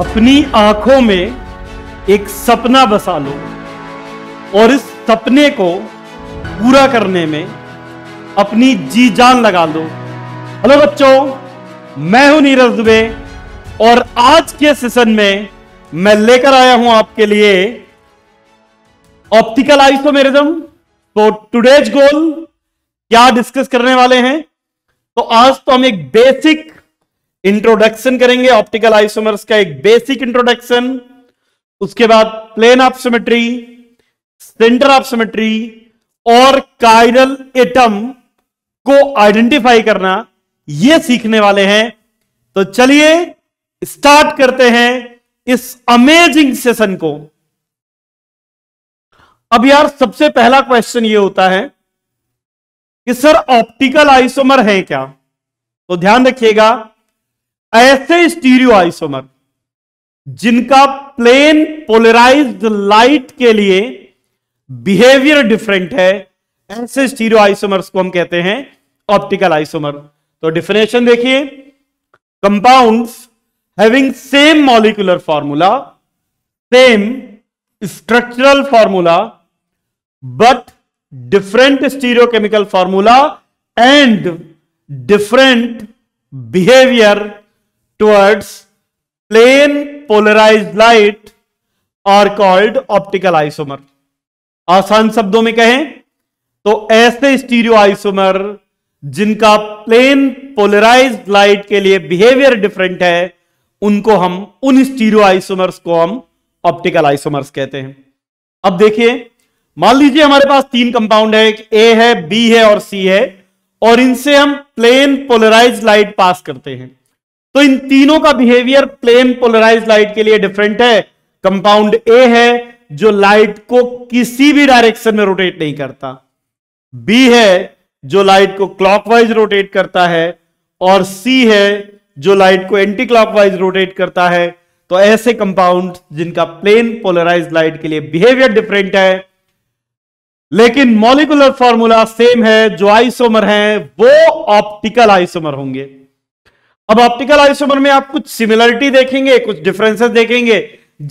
अपनी आंखों में एक सपना बसा लो और इस सपने को पूरा करने में अपनी जी जान लगा लो हेलो बच्चों मैं हूं नीरज दुबे और आज के सेशन में मैं लेकर आया हूं आपके लिए ऑप्टिकल आइसोमेरिज्म तो टुडेज गोल क्या डिस्कस करने वाले हैं तो आज तो हम एक बेसिक इंट्रोडक्शन करेंगे ऑप्टिकल आइसोमर्स का एक बेसिक इंट्रोडक्शन उसके बाद plane of symmetry centre of symmetry और काइरल एटम को आइडेंटिफाई करना ये सीखने वाले हैं तो चलिए स्टार्ट करते हैं इस अमेजिंग सेशन को अब यार सबसे पहला क्वेश्चन ये होता है कि सर ऑप्टिकल आइसोमर है क्या तो ध्यान रखिएगा ऐसे स्टीरियो आइसोमर जिनका प्लेन पोलराइज्ड लाइट के लिए बिहेवियर डिफरेंट है ऐसे स्टीरियो आइसोमर्स को हम कहते हैं ऑप्टिकल आइसोमर तो डिफिनेशन देखिए compounds having same molecular formula same structural formula but different stereochemical formula and different behaviour towards plane polarized light are called optical isomer. आसान शब्दों में कहें तो ऐसे स्टीरियो आइसोमर जिनका प्लेन पोलराइज लाइट के लिए बिहेवियर डिफरेंट है उनको हम उन स्टीरियो आइसोमर्स को हम ऑप्टिकल आइसोमर्स कहते हैं अब देखिए मान लीजिए हमारे पास तीन कंपाउंड है एक ए है बी है और सी है और इनसे हम प्लेन पोलराइज लाइट पास करते हैं तो इन तीनों का बिहेवियर प्लेन पोलराइज लाइट के लिए डिफरेंट है कंपाउंड ए है जो लाइट को किसी भी डायरेक्शन में रोटेट नहीं करता बी है जो लाइट को क्लॉकवाइज रोटेट करता है और सी है जो लाइट को एंटी क्लॉकवाइज रोटेट करता है तो ऐसे कंपाउंड जिनका प्लेन पोलराइज लाइट के लिए बिहेवियर डिफरेंट है लेकिन मॉलिकुलर फॉर्मूला सेम है जो आइसोमर हैं वो ऑप्टिकल आइसोमर होंगे अब ऑप्टिकल आइसोमर में आप कुछ सिमिलरिटी देखेंगे कुछ डिफरेंसेस देखेंगे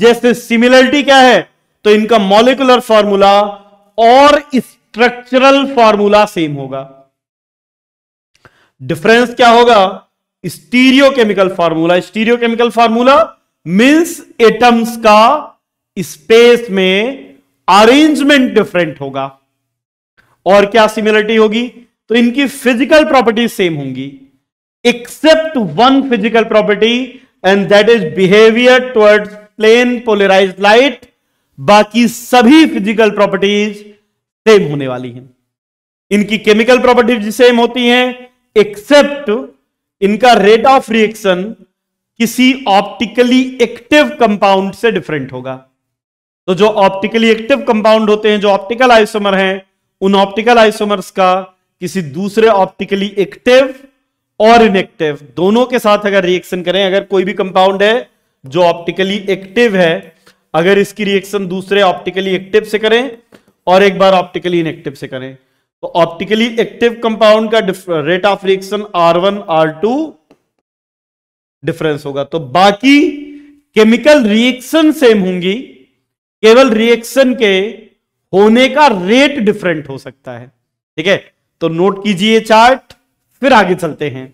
जैसे सिमिलरिटी क्या है तो इनका मॉलिकुलर फॉर्मूला और स्ट्रक्चरल फॉर्मूला सेम होगा डिफरेंस क्या होगा stereochemical formula stereochemical formula means atoms का स्पेस में अरेंजमेंट डिफरेंट होगा और क्या सिमिलरिटी होगी तो इनकी फिजिकल प्रॉपर्टीज सेम होंगी except one physical property and that is behaviour towards plane polarise light बाकी सभी फिजिकल प्रॉपर्टीज सेम होने वाली हैं इनकी केमिकल प्रॉपर्टीज सेम होती हैं एक्सेप्ट इनका रेट ऑफ रिएक्शन किसी ऑप्टिकली एक्टिव कंपाउंड से डिफरेंट होगा तो जो ऑप्टिकली एक्टिव कंपाउंड होते हैं जो ऑप्टिकल आइसोमर हैं उन ऑप्टिकल आइसोमर्स का किसी दूसरे ऑप्टिकली एक्टिव और इनएक्टिव दोनों के साथ अगर रिएक्शन करें अगर कोई भी कंपाउंड है जो ऑप्टिकली एक्टिव है अगर इसकी रिएक्शन दूसरे ऑप्टिकली एक्टिव से करें और एक बार ऑप्टिकली इनएक्टिव से करें तो ऑप्टिकली एक्टिव कंपाउंड का rate of reaction R one R two difference होगा तो बाकी केमिकल रिएक्शन सेम होंगी केवल रिएक्शन के होने का रेट डिफरेंट हो सकता है ठीक है तो नोट कीजिए चार्ट फिर आगे चलते हैं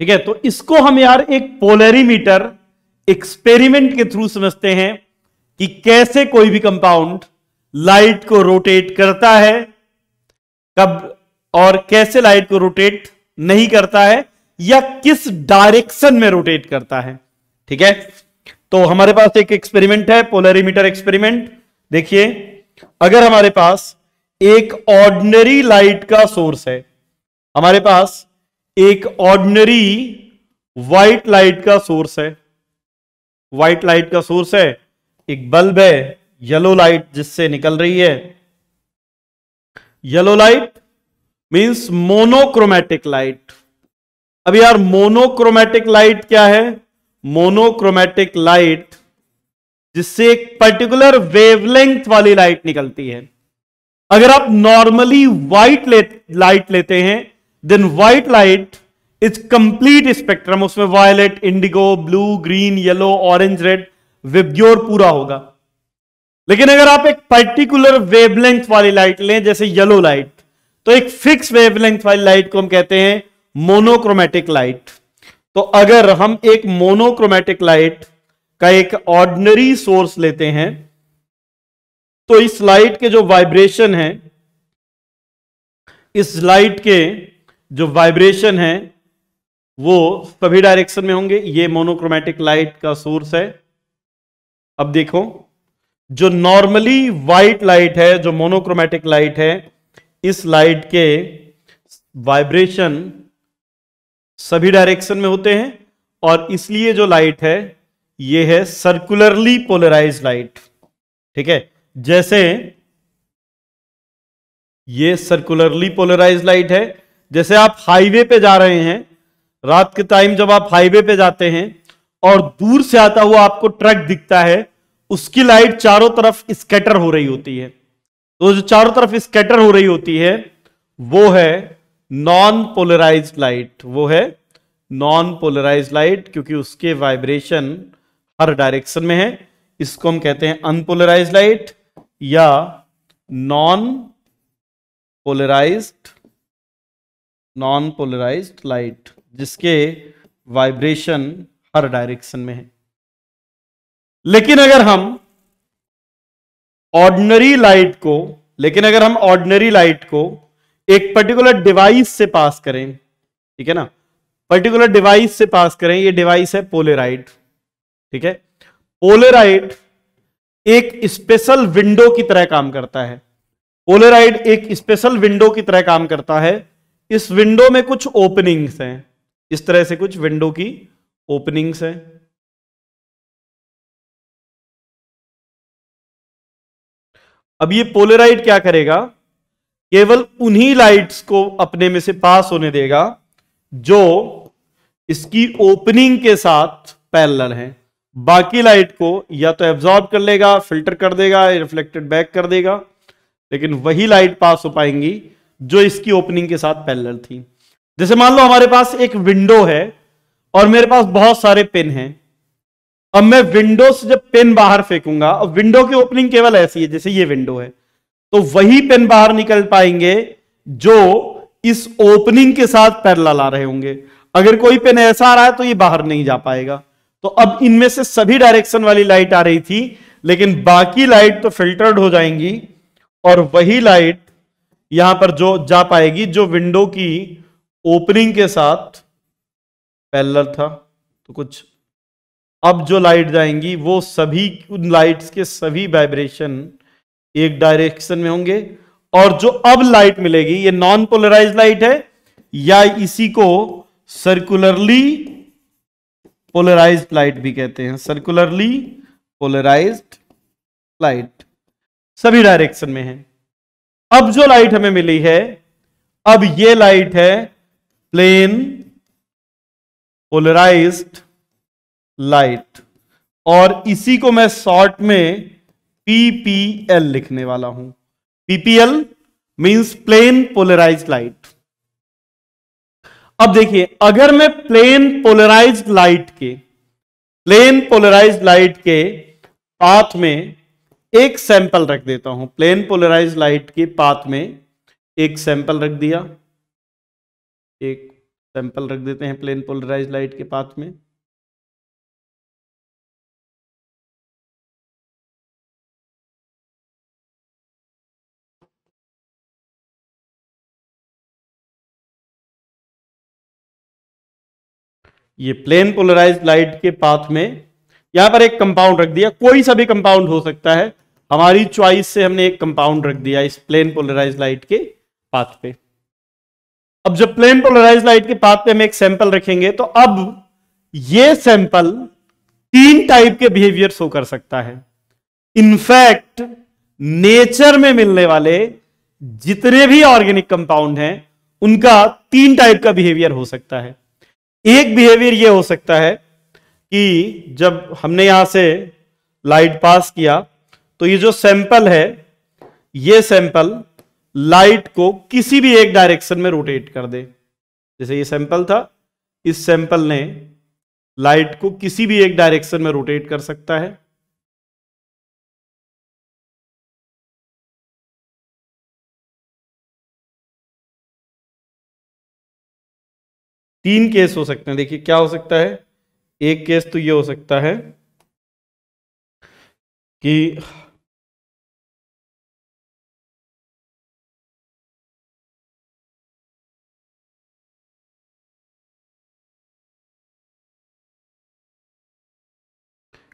ठीक है तो इसको हम यार एक पोलरीमीटर एक्सपेरिमेंट के थ्रू समझते हैं कि कैसे कोई भी कंपाउंड लाइट को रोटेट करता है कब और कैसे लाइट को रोटेट नहीं करता है या किस डायरेक्शन में रोटेट करता है ठीक है तो हमारे पास एक एक्सपेरिमेंट है पोलरीमीटर एक्सपेरिमेंट देखिए अगर हमारे पास एक ऑर्डनरी लाइट का सोर्स है हमारे पास एक ऑर्डनरी व्हाइट लाइट का सोर्स है व्हाइट लाइट का सोर्स है एक बल्ब है येलो लाइट जिससे निकल रही है yellow light means monochromatic light अब यार मोनोक्रोमेटिक लाइट क्या है मोनोक्रोमेटिक लाइट जिससे एक पर्टिकुलर वेवलेंथ वाली लाइट निकलती है अगर आप नॉर्मली व्हाइट लाइट लेते हैं then white light is complete spectrum उसमें violet indigo blue green yellow orange red VIBGYOR पूरा होगा लेकिन अगर आप एक पर्टिकुलर वेवलेंथ वाली लाइट लें जैसे येलो लाइट तो एक फिक्स वेवलेंथ वाली लाइट को हम कहते हैं मोनोक्रोमेटिक लाइट तो अगर हम एक मोनोक्रोमेटिक लाइट का एक ऑर्डनरी सोर्स लेते हैं तो इस लाइट के जो वाइब्रेशन है इस लाइट के जो वाइब्रेशन है वो सभी डायरेक्शन में होंगे ये मोनोक्रोमेटिक लाइट का सोर्स है अब देखो जो नॉर्मली वाइट लाइट है जो मोनोक्रोमेटिक लाइट है इस लाइट के वाइब्रेशन सभी डायरेक्शन में होते हैं और इसलिए जो लाइट है ये है सर्कुलरली पोलराइज लाइट ठीक है जैसे ये सर्कुलरली पोलराइज लाइट है जैसे आप हाईवे पे जा रहे हैं रात के टाइम जब आप हाईवे पे जाते हैं और दूर से आता हुआ आपको ट्रक दिखता है उसकी लाइट चारों तरफ स्केटर हो रही होती है तो जो चारों तरफ स्केटर हो रही होती है वो है नॉन पोलराइज लाइट वो है नॉन पोलराइज लाइट क्योंकि उसके वाइब्रेशन हर डायरेक्शन में है इसको हम कहते हैं अनपोलराइज लाइट या non polarise non polarise light जिसके वाइब्रेशन हर डायरेक्शन में है लेकिन अगर हम ऑर्डनरी लाइट को लेकिन अगर हम ऑर्डनरी लाइट को एक पर्टिकुलर डिवाइस से पास करें ठीक है ना पर्टिकुलर डिवाइस से पास करें ये डिवाइस है पोलेराइड ठीक है पोलेराइड एक स्पेशल विंडो की तरह काम करता है पोलेराइड एक स्पेशल विंडो की तरह काम करता है इस विंडो में कुछ ओपनिंग्स हैं इस तरह से कुछ विंडो की ओपनिंग्स हैं अब ये पोलेराइड क्या करेगा केवल उन्हीं लाइट्स को अपने में से पास होने देगा जो इसकी ओपनिंग के साथ पैरेलल हैं बाकी लाइट को या तो एब्जॉर्ब कर लेगा फिल्टर कर देगा रिफ्लेक्टेड बैक कर देगा लेकिन वही लाइट पास हो पाएंगी जो इसकी ओपनिंग के साथ पैरेलल थी जैसे मान लो हमारे पास एक विंडो है और मेरे पास बहुत सारे पिन हैं अब मैं विंडो से जब पिन बाहर फेंकूंगा अब विंडो की ओपनिंग केवल ऐसी है जैसे ये विंडो है तो वही पेन बाहर निकल पाएंगे जो इस ओपनिंग के साथ पैरल आ रहे होंगे अगर कोई पेन ऐसा आ रहा है तो ये बाहर नहीं जा पाएगा तो अब इनमें से सभी डायरेक्शन वाली लाइट आ रही थी लेकिन बाकी लाइट तो फिल्टर्ड हो जाएंगी और वही लाइट यहां पर जो जा पाएगी जो विंडो की ओपनिंग के साथ पैलर था तो कुछ अब जो लाइट जाएंगी वो सभी उन लाइट्स के सभी वाइब्रेशन एक डायरेक्शन में होंगे और जो अब लाइट मिलेगी ये नॉन पोलराइज लाइट है या इसी को सर्कुलरली पोलराइज लाइट भी कहते हैं सर्कुलरली पोलराइज लाइट सभी डायरेक्शन में है अब जो लाइट हमें मिली है अब ये लाइट है प्लेन पोलराइज्ड लाइट और इसी को मैं शॉर्ट में पीपीएल लिखने वाला हूं PPL means plane polarise light अब देखिए अगर मैं प्लेन पोलराइज लाइट के प्लेन पोलराइज लाइट के पाथ में एक सैंपल रख देता हूं प्लेन पोलराइज लाइट के पाथ में एक सैंपल रख दिया एक सैंपल रख देते हैं प्लेन पोलराइज लाइट के पाथ में ये प्लेन पोलराइज लाइट के पाथ में यहां पर एक कंपाउंड रख दिया कोई सा भी कंपाउंड हो सकता है हमारी चॉइस से हमने एक कंपाउंड रख दिया इस प्लेन पोलराइज लाइट के पाथ पे अब जब प्लेन पोलराइज लाइट के पाथ पे हम एक सैंपल रखेंगे तो अब ये सैंपल तीन टाइप के बिहेवियर शो कर सकता है इनफैक्ट नेचर में मिलने वाले जितने भी ऑर्गेनिक कंपाउंड हैं उनका तीन टाइप का बिहेवियर हो सकता है एक बिहेवियर ये हो सकता है कि जब हमने यहां से लाइट पास किया तो ये जो सैंपल है ये सैंपल लाइट को किसी भी एक डायरेक्शन में रोटेट कर दे जैसे ये सैंपल था इस सैंपल ने लाइट को किसी भी एक डायरेक्शन में रोटेट कर सकता है तीन केस हो सकते हैं देखिए क्या हो सकता है एक केस तो ये हो सकता है कि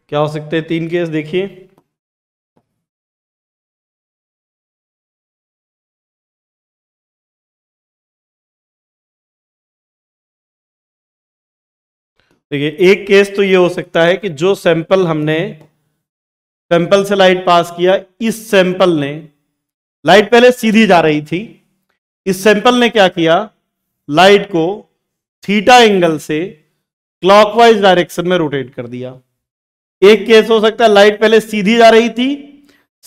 क्या हो सकते हैं तीन केस देखिए देखिए एक केस तो ये हो सकता है कि जो सैंपल हमने सैंपल से लाइट पास किया इस सैंपल ने लाइट पहले सीधी जा रही थी इस सैंपल ने क्या किया लाइट को थीटा एंगल से क्लॉकवाइज डायरेक्शन में रोटेट कर दिया एक केस हो सकता है लाइट पहले सीधी जा रही थी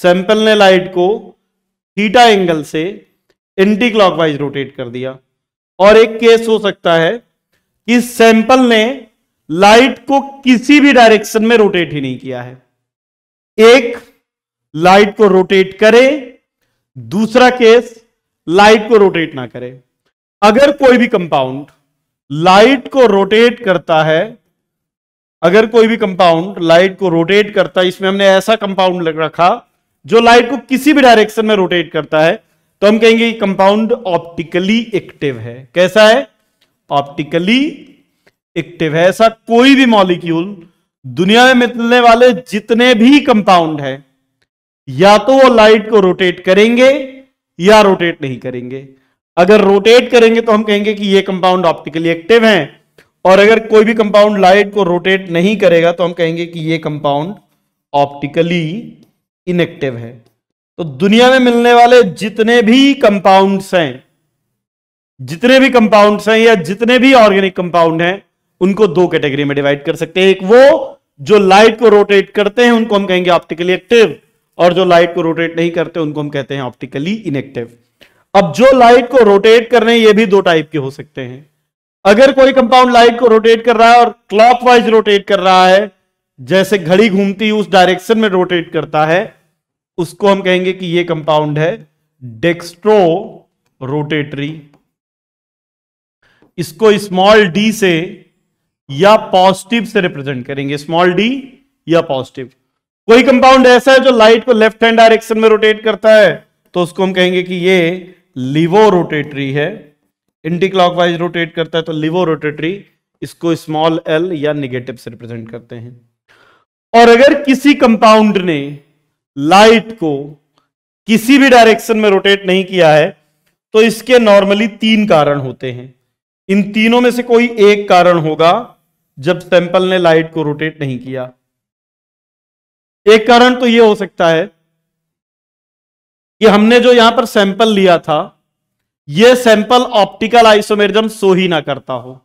सैंपल ने लाइट को थीटा एंगल से एंटी क्लॉकवाइज रोटेट कर दिया और एक केस हो सकता है कि सैंपल ने लाइट को किसी भी डायरेक्शन में रोटेट ही नहीं किया है एक लाइट को रोटेट करे दूसरा केस लाइट को रोटेट ना करे अगर कोई भी कंपाउंड लाइट को रोटेट करता है अगर कोई भी कंपाउंड लाइट को रोटेट करता है इसमें हमने ऐसा कंपाउंड रखा जो लाइट को किसी भी डायरेक्शन में रोटेट करता है तो हम कहेंगे कंपाउंड ऑप्टिकली एक्टिव है कैसा है ऑप्टिकली एक्टिव है ऐसा कोई भी मॉलिक्यूल दुनिया में मिलने वाले जितने भी कंपाउंड है या तो वो लाइट को रोटेट करेंगे या रोटेट नहीं करेंगे अगर रोटेट करेंगे तो हम कहेंगे कि ये कंपाउंड ऑप्टिकली एक्टिव है और अगर कोई भी कंपाउंड लाइट को रोटेट नहीं करेगा तो हम कहेंगे कि ये कंपाउंड ऑप्टिकली इनएक्टिव है तो दुनिया में मिलने वाले जितने भी कंपाउंड्स हैं जितने भी कंपाउंड्स हैं या जितने भी ऑर्गेनिक कंपाउंड हैं उनको दो कैटेगरी में डिवाइड कर सकते हैं एक वो जो लाइट को रोटेट करते हैं उनको हम कहेंगे ऑप्टिकली एक्टिव और जो लाइट को रोटेट नहीं करते उनको हम कहते हैं ऑप्टिकली इनएक्टिव अब जो लाइट को रोटेट कर रहे हैं ये भी दो टाइप के हो सकते हैं अगर कोई कंपाउंड लाइट को रोटेट कर रहा है और क्लॉकवाइज रोटेट कर रहा है जैसे घड़ी घूमती उस डायरेक्शन में रोटेट करता है उसको हम कहेंगे कि यह कंपाउंड है डेक्स्ट्रो रोटेटरी इसको स्मॉल डी से या पॉजिटिव से रिप्रेजेंट करेंगे स्मॉल डी या पॉजिटिव कोई कंपाउंड ऐसा है जो लाइट को लेफ्ट हैंड डायरेक्शन में रोटेट करता है तो उसको हम कहेंगे कि ये लिवो रोटेटरी है एंटी क्लॉकवाइज रोटेट करता है तो लिवो रोटेटरी इसको स्मॉल एल या निगेटिव से रिप्रेजेंट करते हैं और अगर किसी कंपाउंड ने लाइट को किसी भी डायरेक्शन में रोटेट नहीं किया है तो इसके नॉर्मली तीन कारण होते हैं इन तीनों में से कोई एक कारण होगा जब सैंपल ने लाइट को रोटेट नहीं किया एक कारण तो यह हो सकता है कि हमने जो यहां पर सैंपल लिया था यह सैंपल ऑप्टिकल आइसोमेरिज्म शो ही ना करता हो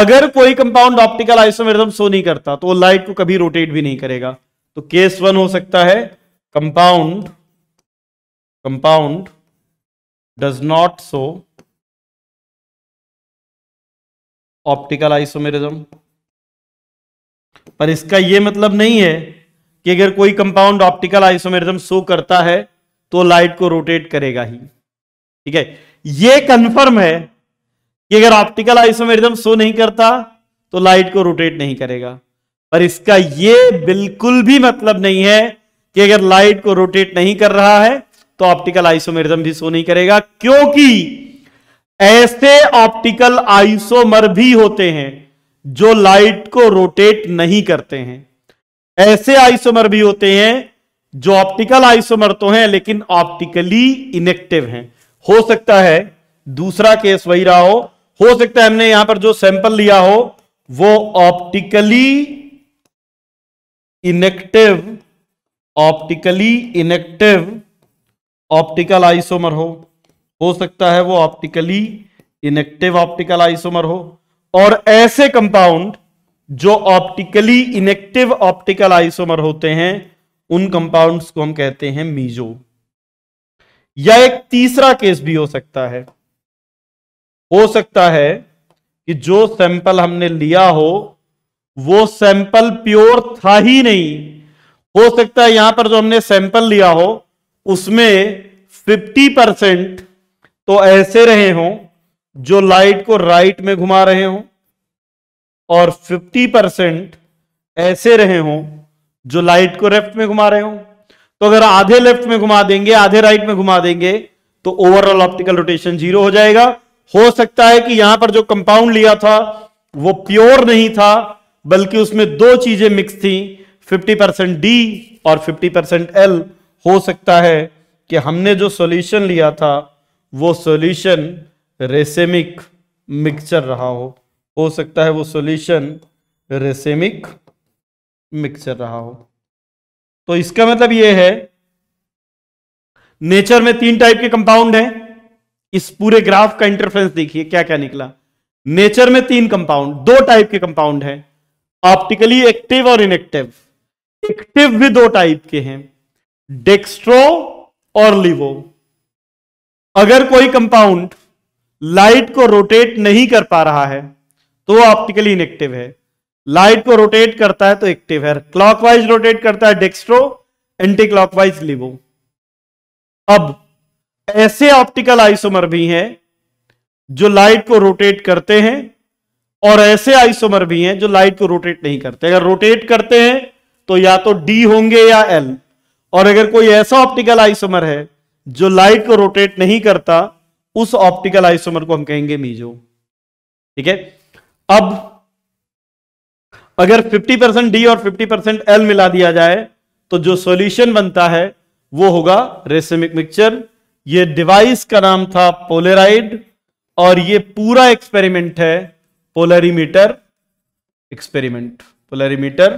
अगर कोई कंपाउंड ऑप्टिकल आइसोमेरिज्म शो नहीं करता तो वो लाइट को कभी रोटेट भी नहीं करेगा तो केस वन हो सकता है compound compound does not show optical isomerism पर इसका यह मतलब नहीं है कि अगर कोई कंपाउंड ऑप्टिकल आइसोमेरिज्म शो करता है तो लाइट को रोटेट करेगा ही ठीक है यह कंफर्म है कि अगर ऑप्टिकल आइसोमेरिज्म शो नहीं करता तो लाइट को रोटेट नहीं करेगा पर इसका यह बिल्कुल भी मतलब नहीं है कि अगर लाइट को रोटेट नहीं कर रहा है तो ऑप्टिकल आइसोमेरिज्म भी शो नहीं करेगा क्योंकि ऐसे ऑप्टिकल आइसोमर भी होते हैं जो लाइट को रोटेट नहीं करते हैं ऐसे आइसोमर भी होते हैं जो ऑप्टिकल आइसोमर तो हैं लेकिन ऑप्टिकली इनेक्टिव हैं हो सकता है दूसरा केस वही रहा हो हो सकता है हमने यहां पर जो सैंपल लिया हो वो optically inactive optically inactive optical isomer हो हो सकता है वो ऑप्टिकली इनेक्टिव ऑप्टिकल आइसोमर हो और ऐसे कंपाउंड जो ऑप्टिकली इनेक्टिव ऑप्टिकल आइसोमर होते हैं उन कंपाउंड्स को हम कहते हैं मीजो या एक तीसरा केस भी हो सकता है हो सकता है कि जो सैंपल हमने लिया हो वो सैंपल प्योर था ही नहीं हो सकता है यहां पर जो हमने सैंपल लिया हो उसमें 50 परसेंट तो ऐसे रहे हों जो लाइट को राइट में घुमा रहे हों और 50 परसेंट ऐसे रहे हों जो लाइट को लेफ्ट में घुमा रहे हों तो अगर आधे लेफ्ट में घुमा देंगे आधे राइट में घुमा देंगे तो ओवरऑल ऑप्टिकल रोटेशन जीरो हो जाएगा हो सकता है कि यहां पर जो कंपाउंड लिया था वो प्योर नहीं था बल्कि उसमें दो चीजें मिक्स थी 50 परसेंट डी और 50 परसेंट एल हो सकता है कि हमने जो सॉल्यूशन लिया था वो सॉल्यूशन रेसेमिक मिक्सचर रहा हो हो सकता है वो सॉल्यूशन रेसेमिक मिक्सचर रहा हो तो इसका मतलब ये है नेचर में तीन टाइप के कंपाउंड हैं इस पूरे ग्राफ का इंटरफ्रेंस देखिए क्या क्या निकला नेचर में तीन कंपाउंड दो टाइप के कंपाउंड हैं ऑप्टिकली एक्टिव और इनएक्टिव एक्टिव भी दो टाइप के हैं डेक्स्ट्रो और लिवो अगर कोई कंपाउंड लाइट को रोटेट नहीं कर पा रहा है तो वो ऑप्टिकली इनएक्टिव है लाइट को रोटेट करता है तो एक्टिव है क्लॉकवाइज रोटेट करता है डेक्स्ट्रो एंटी क्लॉकवाइज लिवो अब ऐसे ऑप्टिकल आइसोमर भी हैं जो लाइट को रोटेट करते हैं और ऐसे आइसोमर भी हैं जो लाइट को रोटेट नहीं करते अगर रोटेट करते हैं तो या तो डी होंगे या एल और अगर कोई ऐसा ऑप्टिकल आइसोमर है जो लाइट को रोटेट नहीं करता उस ऑप्टिकल आइसोमर को हम कहेंगे मीजो ठीक है अब अगर 50 परसेंट डी और 50 परसेंट एल मिला दिया जाए तो जो सॉल्यूशन बनता है वो होगा रेसिमिक मिक्सचर ये डिवाइस का नाम था पोलेराइड और ये पूरा एक्सपेरिमेंट है polarimeter experiment polarimeter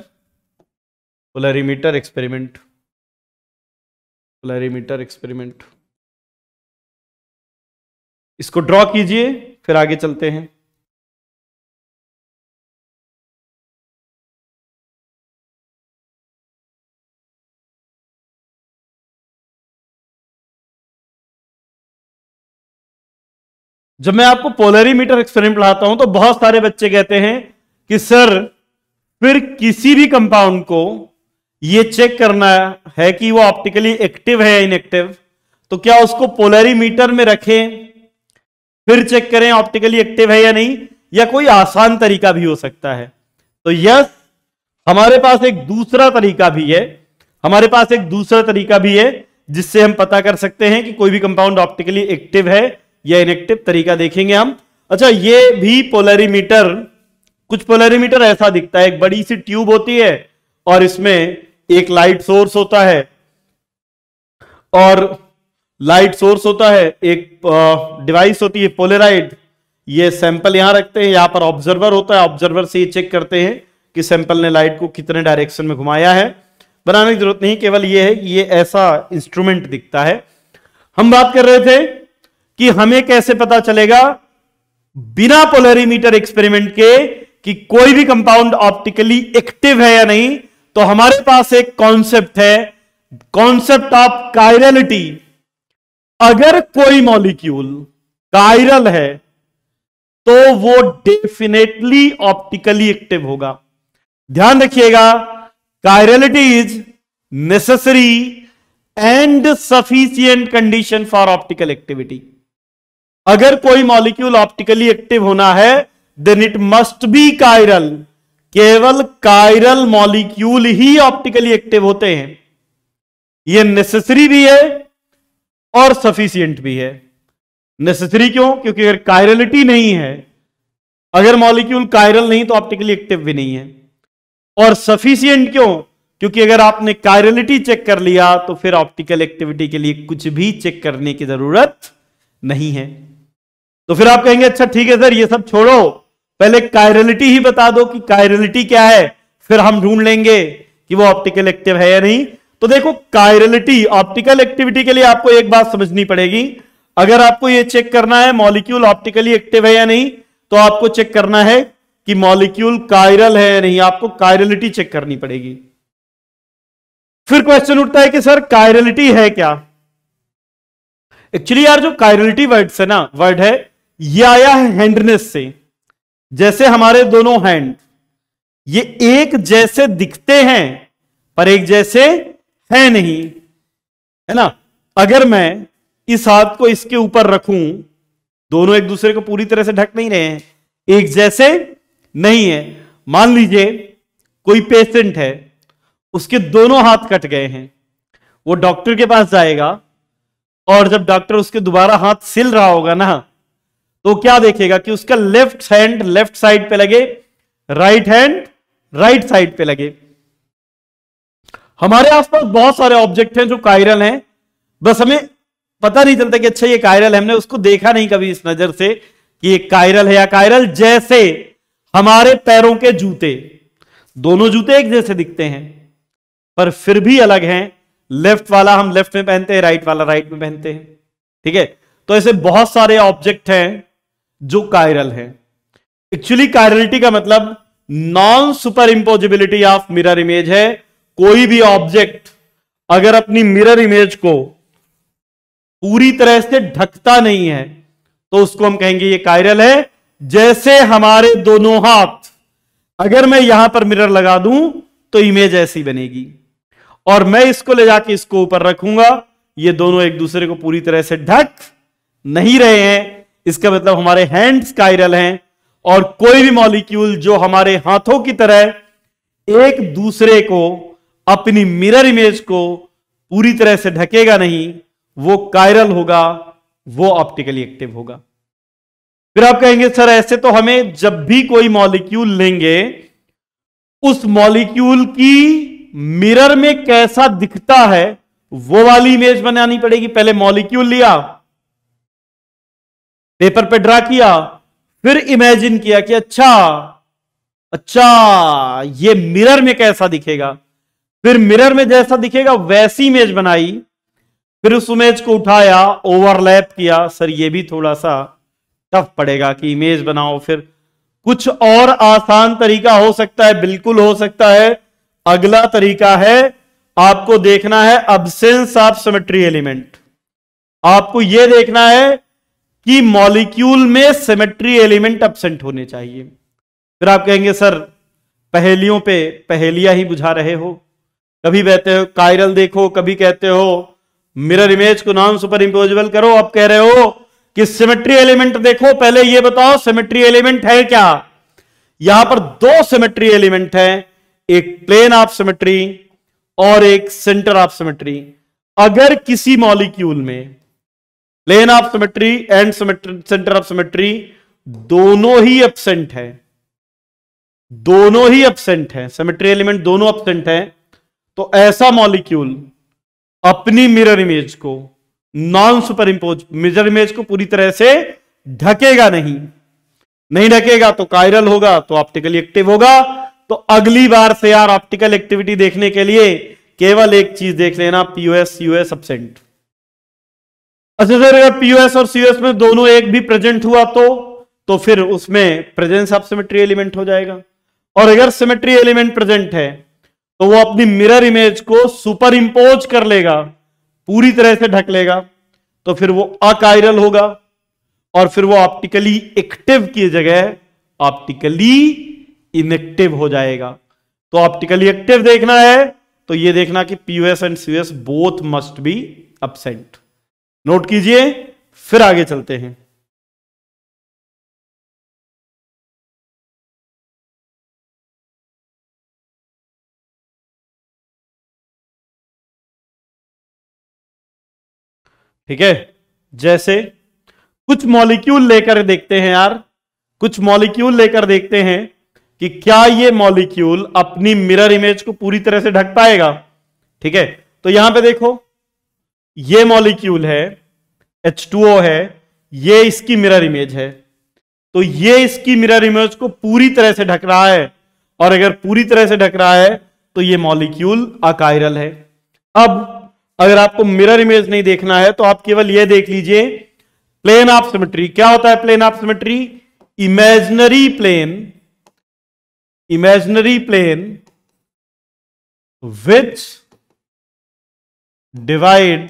polarimeter experiment polarimeter experiment इसको ड्रॉ कीजिए फिर आगे चलते हैं जब मैं आपको पोलरीमीटर एक्सपेरिमेंट पढ़ाता हूं तो बहुत सारे बच्चे कहते हैं कि सर फिर किसी भी कंपाउंड को ये चेक करना है कि वो ऑप्टिकली एक्टिव है या इनएक्टिव तो क्या उसको पोलरीमीटर में रखें फिर चेक करें ऑप्टिकली एक्टिव है या नहीं या कोई आसान तरीका भी हो सकता है तो यस हमारे पास एक दूसरा तरीका भी है हमारे पास एक दूसरा तरीका भी है जिससे हम पता कर सकते हैं कि कोई भी कंपाउंड ऑप्टिकली एक्टिव है या इनएक्टिव तरीका देखेंगे हम अच्छा ये भी पोलरीमीटर कुछ पोलरीमीटर ऐसा दिखता है एक बड़ी सी ट्यूब होती है और इसमें एक लाइट सोर्स होता है और लाइट सोर्स होता है एक डिवाइस होती है पोलेराइड ये सैंपल यहां रखते हैं यहां पर ऑब्जर्वर होता है ऑब्जर्वर से ये चेक करते हैं कि सैंपल ने लाइट को कितने डायरेक्शन में घुमाया है बनाने की जरूरत नहीं केवल ये है कि ये ऐसा इंस्ट्रूमेंट दिखता है हम बात कर रहे थे कि हमें कैसे पता चलेगा बिना पोलरीमीटर एक्सपेरिमेंट के कि कोई भी कंपाउंड ऑप्टिकली एक्टिव है या नहीं तो हमारे पास एक कॉन्सेप्ट है कॉन्सेप्ट ऑफ कायरलिटी अगर कोई मॉलिक्यूल कायरल है तो वो डेफिनेटली ऑप्टिकली एक्टिव होगा ध्यान रखिएगा chirality is necessary and sufficient condition for optical activity अगर कोई मॉलिक्यूल ऑप्टिकली एक्टिव होना है then it must be chiral केवल कायरल मॉलिक्यूल ही ऑप्टिकली एक्टिव होते हैं यह नेसेसरी भी है और सफिशियंट भी है नेसेसरी क्यों क्योंकि अगर कायरलिटी नहीं है अगर मॉलिक्यूल कायरल नहीं तो ऑप्टिकली एक्टिव भी नहीं है और सफिशियंट क्यों क्योंकि अगर आपने कायरलिटी चेक कर लिया तो फिर ऑप्टिकल एक्टिविटी के लिए कुछ भी चेक करने की जरूरत नहीं है तो फिर आप कहेंगे अच्छा ठीक है सर ये सब छोड़ो पहले कायरलिटी ही बता दो कि कायरलिटी क्या है फिर हम ढूंढ लेंगे कि वो ऑप्टिकल एक्टिव है या नहीं तो देखो कायरलिटी ऑप्टिकल एक्टिविटी के लिए आपको एक बात समझनी पड़ेगी अगर आपको ये चेक करना है मॉलिक्यूल ऑप्टिकली एक्टिव है या नहीं तो आपको चेक करना है कि मॉलिक्यूल कायरल है या नहीं आपको कायरलिटी चेक करनी पड़ेगी फिर क्वेश्चन उठता है कि सर कायरलिटी है क्या एक्चुअली यार जो कायरलिटी वर्ड्स है ना वर्ड है ये आया है हैंडनेस से जैसे हमारे दोनों हैंड ये एक जैसे दिखते हैं पर एक जैसे है नहीं है ना अगर मैं इस हाथ को इसके ऊपर रखूं दोनों एक दूसरे को पूरी तरह से ढक नहीं रहे हैं एक जैसे नहीं है मान लीजिए कोई पेशेंट है उसके दोनों हाथ कट गए हैं वो डॉक्टर के पास जाएगा और जब डॉक्टर उसके दोबारा हाथ सिल रहा होगा ना तो क्या देखेगा कि उसका लेफ्ट हैंड लेफ्ट साइड पे लगे राइट हैंड राइट साइड पे लगे हमारे आसपास बहुत सारे ऑब्जेक्ट हैं जो कायरल हैं बस हमें पता नहीं चलता कि अच्छा ये कायरल है हमने उसको देखा नहीं कभी इस नजर से कि ये कायरल है या कायरल जैसे हमारे पैरों के जूते दोनों जूते एक जैसे दिखते हैं पर फिर भी अलग हैं लेफ्ट वाला हम लेफ्ट में पहनते हैं राइट वाला राइट में पहनते हैं ठीक है तो ऐसे बहुत सारे ऑब्जेक्ट हैं जो कायरल है एक्चुअली कायरलिटी का मतलब non super impossibility of mirror image है कोई भी ऑब्जेक्ट अगर अपनी मिरर इमेज को पूरी तरह से ढकता नहीं है तो उसको हम कहेंगे ये कायरल है जैसे हमारे दोनों हाथ अगर मैं यहां पर मिरर लगा दूं तो इमेज ऐसी बनेगी और मैं इसको ले जाके इसको ऊपर रखूंगा ये दोनों एक दूसरे को पूरी तरह से ढक नहीं रहे हैं इसका मतलब हमारे हैंड्स काइरल हैं और कोई भी मॉलिक्यूल जो हमारे हाथों की तरह एक दूसरे को अपनी मिरर इमेज को पूरी तरह से ढकेगा नहीं वो कायरल होगा वो ऑप्टिकली एक्टिव होगा फिर आप कहेंगे सर ऐसे तो हमें जब भी कोई मॉलिक्यूल लेंगे उस मॉलिक्यूल की मिरर में कैसा दिखता है वो वाली इमेज बनानी पड़ेगी पहले मॉलिक्यूल लिया पेपर पे ड्रा किया फिर इमेजिन किया कि अच्छा अच्छा ये मिरर में कैसा दिखेगा फिर मिरर में जैसा दिखेगा वैसी इमेज बनाई फिर उस इमेज को उठाया ओवरलैप किया सर ये भी थोड़ा सा टफ पड़ेगा कि इमेज बनाओ फिर कुछ और आसान तरीका हो सकता है बिल्कुल हो सकता है अगला तरीका है आपको देखना है अबसेंस ऑफ सिमेट्री एलिमेंट आपको यह देखना है कि मॉलिक्यूल में सिमेट्री एलिमेंट अपसेंट होने चाहिए फिर आप कहेंगे सर पहेलियों पे पहेलियां ही बुझा रहे हो कभी कहते हो कायरल देखो कभी कहते हो मिरर इमेज को नॉन सुपर इम्पोजिबल करो आप कह रहे हो कि सिमेट्री एलिमेंट देखो पहले ये बताओ सिमेट्री एलिमेंट है क्या यहां पर दो सिमेट्री एलिमेंट है एक प्लेन ऑफ सिमेट्री और एक सेंटर ऑफ सिमेट्री अगर किसी मॉलिक्यूल में plane of symmetry and centre of symmetry दोनों ही एबसेंट है दोनों ही एबसेंट है सिमेट्री एलिमेंट दोनों एबसेंट है तो ऐसा मॉलिक्यूल अपनी मिरर इमेज को non super impose mirror image को पूरी तरह से ढकेगा नहीं नहीं ढकेगा तो कायरल होगा तो ऑप्टिकली एक्टिव होगा तो अगली बार से यार ऑप्टिकल एक्टिविटी देखने के लिए केवल एक चीज देख लेना पीओएस यूएस एबसेंट अच्छा सर अगर पीयूएस और सीओएस में दोनों एक भी प्रेजेंट हुआ तो तो फिर उसमें प्रेजेंस ऑफ सिमेट्री एलिमेंट हो जाएगा और अगर सिमेट्री एलिमेंट प्रेजेंट है तो वो अपनी मिरर इमेज को सुपर इंपोज कर लेगा पूरी तरह से ढक लेगा तो फिर वो अकायरल होगा और फिर वो ऑप्टिकली एक्टिव की जगह ऑप्टिकली इनएक्टिव हो जाएगा तो ऑप्टिकली एक्टिव देखना है तो ये देखना कि POS and COS both must be absent note कीजिए फिर आगे चलते हैं ठीक है जैसे कुछ मॉलिक्यूल लेकर देखते हैं यार कुछ मॉलिक्यूल लेकर देखते हैं कि क्या ये मॉलिक्यूल अपनी मिरर इमेज को पूरी तरह से ढक पाएगा ठीक है तो यहां पे देखो ये मॉलिक्यूल है एच है ये इसकी मिरर इमेज है तो ये इसकी मिरर इमेज को पूरी तरह से ढक रहा है और अगर पूरी तरह से ढक रहा है तो ये मॉलिक्यूल अकायरल है अब अगर आपको मिरर इमेज नहीं देखना है तो आप केवल यह देख लीजिए प्लेन ऑफ सिमेट्री क्या होता है plane of symmetry imaginary plane imaginary plane which divide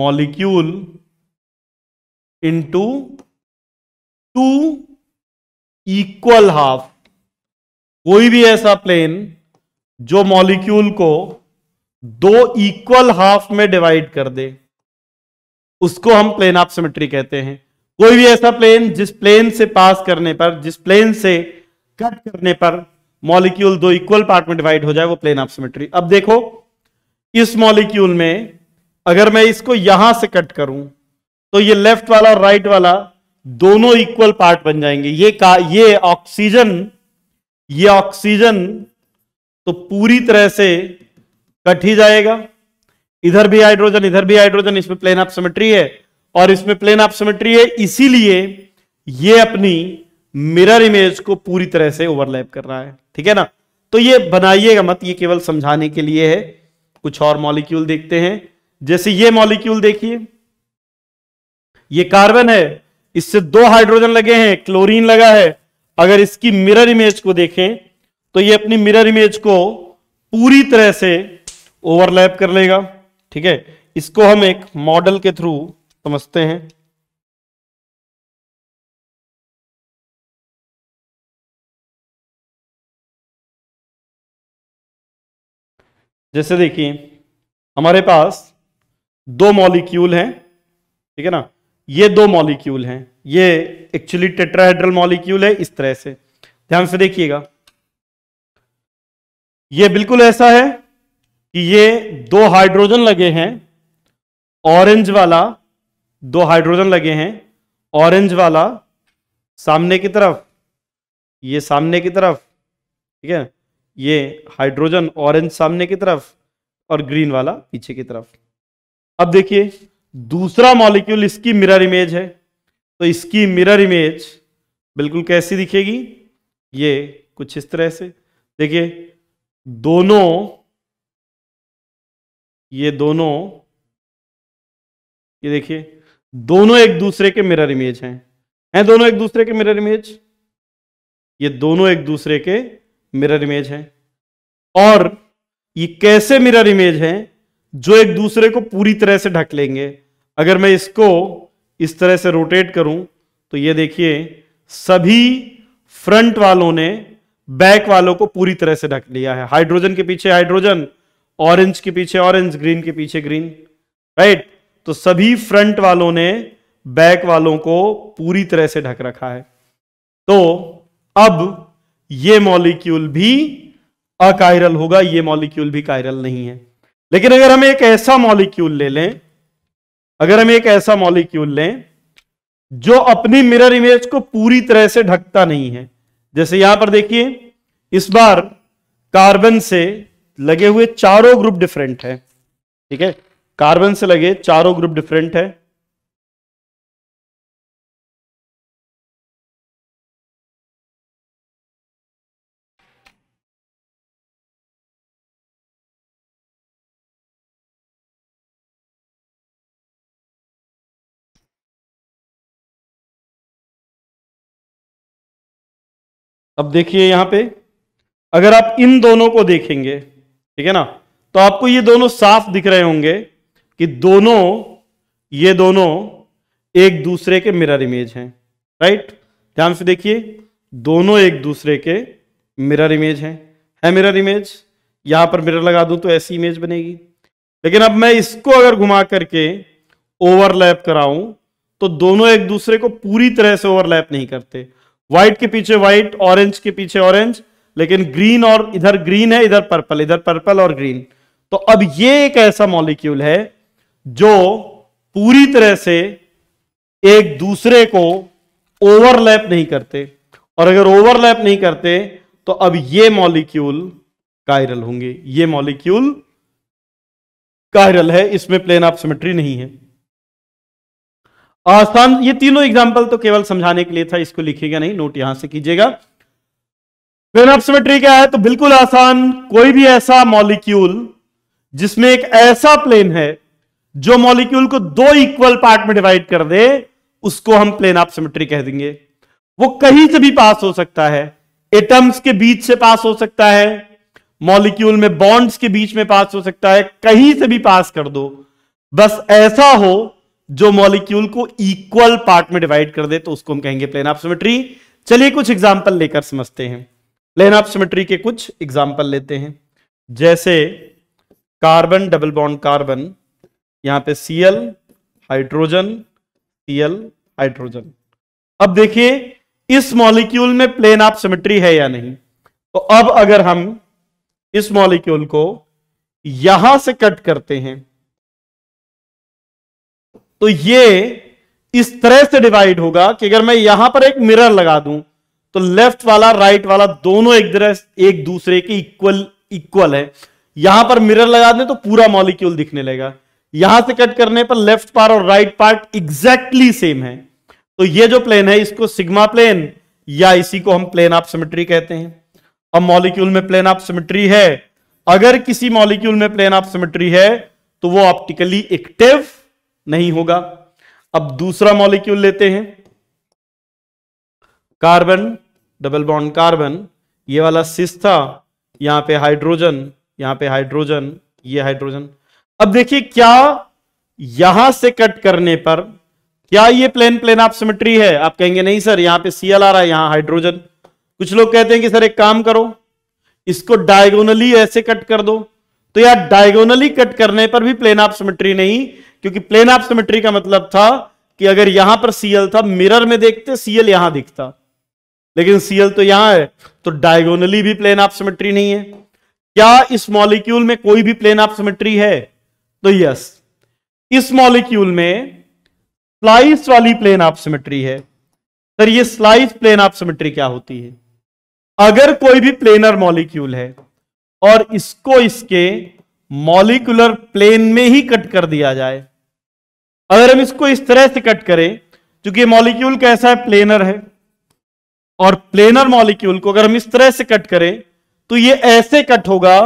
molecule into two equal half कोई भी ऐसा प्लेन जो मॉलिक्यूल को दो इक्वल हाफ में डिवाइड कर दे उसको हम प्लेन ऑफ सिमेट्री कहते हैं कोई भी ऐसा प्लेन जिस प्लेन से पास करने पर जिस प्लेन से कट करने पर मॉलिक्यूल दो इक्वल पार्ट में डिवाइड हो जाए वो प्लेन ऑफ सिमेट्री अब देखो इस मॉलिक्यूल में अगर मैं इसको यहां से कट करूं तो ये लेफ्ट वाला और राइट वाला दोनों इक्वल पार्ट बन जाएंगे ये का ये ऑक्सीजन ये ऑक्सीजन तो पूरी तरह से कट ही जाएगा इधर भी हाइड्रोजन इधर भी हाइड्रोजन इसमें प्लेन ऑफ सिमेट्री है और इसमें प्लेन ऑफ सिमेट्री है इसीलिए ये अपनी मिरर इमेज को पूरी तरह से ओवरलैप कर रहा है ठीक है ना तो ये बनाइएगा मत ये केवल समझाने के लिए है कुछ और मॉलिक्यूल देखते हैं जैसे ये मॉलिक्यूल देखिए ये कार्बन है इससे दो हाइड्रोजन लगे हैं क्लोरीन लगा है अगर इसकी मिरर इमेज को देखें तो ये अपनी मिरर इमेज को पूरी तरह से ओवरलैप कर लेगा ठीक है इसको हम एक मॉडल के थ्रू समझते हैं जैसे देखिए हमारे पास दो मॉलिक्यूल हैं ठीक है ना ये दो मॉलिक्यूल हैं ये एक्चुअली टेट्राहेड्रल मॉलिक्यूल है इस तरह से ध्यान से देखिएगा ये बिल्कुल ऐसा है कि ये दो हाइड्रोजन लगे हैं ऑरेंज वाला दो हाइड्रोजन लगे हैं ऑरेंज वाला सामने की तरफ ये सामने की तरफ ठीक है ये हाइड्रोजन ऑरेंज सामने की तरफ और ग्रीन वाला पीछे की तरफ अब देखिए दूसरा मॉलिक्यूल इसकी मिरर इमेज है तो इसकी मिरर इमेज बिल्कुल कैसी दिखेगी ये कुछ इस तरह से देखिए दोनों ये दोनों ये देखिए दोनों एक दूसरे के मिरर इमेज हैं हैं दोनों एक दूसरे के मिरर इमेज ये दोनों एक दूसरे के मिरर इमेज हैं और ये कैसे मिरर इमेज हैं जो एक दूसरे को पूरी तरह से ढक लेंगे अगर मैं इसको इस तरह से रोटेट करूं तो ये देखिए सभी फ्रंट वालों ने बैक वालों को पूरी तरह से ढक लिया है हाइड्रोजन के पीछे हाइड्रोजन ऑरेंज के पीछे ऑरेंज ग्रीन के पीछे ग्रीन राइट तो सभी फ्रंट वालों ने बैक वालों को पूरी तरह से ढक रखा है तो अब यह मॉलिक्यूल भी अकायरल होगा ये मॉलिक्यूल भी कायरल नहीं है लेकिन अगर हम एक ऐसा मॉलिक्यूल ले लें अगर हम एक ऐसा मॉलिक्यूल लें जो अपनी मिरर इमेज को पूरी तरह से ढकता नहीं है जैसे यहां पर देखिए इस बार कार्बन से लगे हुए चारों ग्रुप डिफरेंट है ठीक है कार्बन से लगे चारों ग्रुप डिफरेंट है अब देखिए यहां पे अगर आप इन दोनों को देखेंगे ठीक है ना तो आपको ये दोनों साफ दिख रहे होंगे कि दोनों ये दोनों एक दूसरे के मिरर इमेज हैं राइट ध्यान से देखिए दोनों एक दूसरे के मिरर इमेज हैं है मिरर इमेज यहां पर मिरर लगा दूं तो ऐसी इमेज बनेगी लेकिन अब मैं इसको अगर घुमा करके ओवरलैप कराऊं तो दोनों एक दूसरे को पूरी तरह से ओवरलैप नहीं करते व्हाइट के पीछे व्हाइट ऑरेंज के पीछे ऑरेंज लेकिन ग्रीन और इधर ग्रीन है इधर पर्पल इधर पर्पल और ग्रीन तो अब ये एक ऐसा मॉलिक्यूल है जो पूरी तरह से एक दूसरे को ओवरलैप नहीं करते और अगर ओवरलैप नहीं करते तो अब ये मॉलिक्यूल कायरल होंगे ये मॉलिक्यूल कायरल है इसमें प्लेन ऑफ सिमेट्री नहीं है स्थान ये तीनों एग्जाम्पल तो केवल समझाने के लिए था इसको लिखिएगा नहीं नोट यहां से कीजिएगा ट्री क्या है तो बिल्कुल आसान कोई भी ऐसा मॉलिक्यूल जिसमें एक ऐसा प्लेन है जो मॉलिक्यूल को दो इक्वल पार्ट में डिवाइड कर दे उसको हम प्लेन ऑफ सिमेट्री कह देंगे वो कहीं से भी पास हो सकता है एटम्स के बीच से पास हो सकता है मॉलिक्यूल में बॉन्ड्स के बीच में पास हो सकता है कहीं से भी पास कर दो बस ऐसा हो जो मॉलिक्यूल को इक्वल पार्ट में डिवाइड कर दे तो उसको हम कहेंगे प्लेन ऑफ सिमेट्री चलिए कुछ एग्जाम्पल लेकर समझते हैं प्लेन ऑफ सिमेट्री के कुछ एग्जाम्पल लेते हैं जैसे कार्बन डबल बॉन्ड कार्बन यहां पे सीएल हाइड्रोजन सीएल हाइड्रोजन अब देखिए इस मॉलिक्यूल में प्लेन ऑफ सिमेट्री है या नहीं तो अब अगर हम इस मॉलिक्यूल को यहां से कट करते हैं तो ये इस तरह से डिवाइड होगा कि अगर मैं यहां पर एक मिरर लगा दूं तो लेफ्ट वाला राइट वाला दोनों एक तरह एक दूसरे के इक्वल इक्वल है यहां पर मिरर लगा दें तो पूरा मॉलिक्यूल दिखने लगेगा यहां से कट करने पर लेफ्ट पार्ट और राइट पार्ट एग्जैक्टली सेम है तो ये जो प्लेन है इसको सिग्मा प्लेन या इसी को हम प्लेन ऑफ सिमेट्री कहते हैं अब मॉलिक्यूल में प्लेन ऑफ सिमेट्री है अगर किसी मॉलिक्यूल में प्लेन ऑफ सिमेट्री है तो वो ऑप्टिकली एक्टिव नहीं होगा अब दूसरा मॉलिक्यूल लेते हैं कार्बन डबल बॉन्ड कार्बन ये वाला सिस था यहाँ पे हाइड्रोजन यहां पे हाइड्रोजन ये हाइड्रोजन अब देखिए क्या यहां से कट करने पर क्या ये प्लेन प्लेन आप सिमेट्री है आप कहेंगे नहीं सर यहां पे सीएल आ रहा है यहां हाइड्रोजन कुछ लोग कहते हैं कि सर एक काम करो इसको डायगोनली ऐसे कट कर दो तो यार डायगोनली कट करने पर भी प्लेन ऑफ सिमेट्री नहीं क्योंकि प्लेन ऑफ सिमेट्री का मतलब था कि अगर यहां पर सीएल था मिरर में देखते सीएल यहां दिखता लेकिन सीएल तो यहां है तो डायगोनली भी प्लेन ऑफ सिमेट्री नहीं है क्या इस मॉलिक्यूल में कोई भी प्लेन ऑफ सिमेट्री है तो यस इस मॉलिक्यूल में स्लाइस वाली प्लेन ऑफ सिमेट्री है सर ये स्लाइस प्लेन ऑफ सिमेट्री क्या होती है अगर कोई भी प्लेनर मॉलिक्यूल है और इसको इसके मॉलिकुलर प्लेन में ही कट कर दिया जाए अगर हम इसको इस तरह से कट करें क्योंकि मॉलिक्यूल कैसा है प्लेनर है और प्लेनर मॉलिक्यूल को अगर हम इस तरह से कट करें तो ये ऐसे कट होगा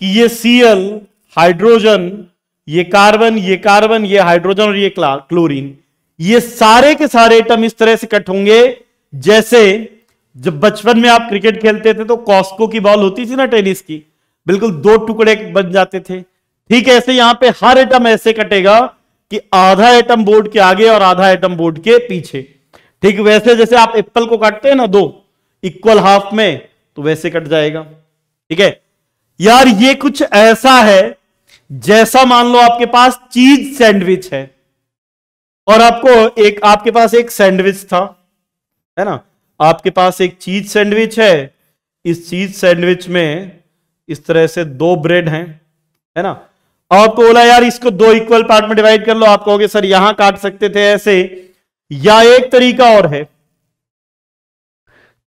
कि ये सीएल हाइड्रोजन ये कार्बन ये कार्बन ये हाइड्रोजन और ये क्लोरीन ये सारे के सारे एटम इस तरह से कट होंगे जैसे जब बचपन में आप क्रिकेट खेलते थे तो कॉस्को की बॉल होती थी ना टेनिस की बिल्कुल दो टुकड़े बन जाते थे ठीक ऐसे यहां पे हर एटम ऐसे कटेगा कि आधा एटम बोर्ड के आगे और आधा एटम बोर्ड के पीछे ठीक वैसे जैसे आप एप्पल को काटते हैं ना दो इक्वल हाफ में तो वैसे कट जाएगा ठीक है यार ये कुछ ऐसा है जैसा मान लो आपके पास चीज सैंडविच है और आपको एक आपके पास एक सैंडविच था है ना आपके पास एक चीज सैंडविच है इस चीज सैंडविच में इस तरह से दो ब्रेड हैं है ना आपको बोला यार इसको दो इक्वल पार्ट में डिवाइड कर लो आप कहोगे सर यहां काट सकते थे ऐसे या एक तरीका और है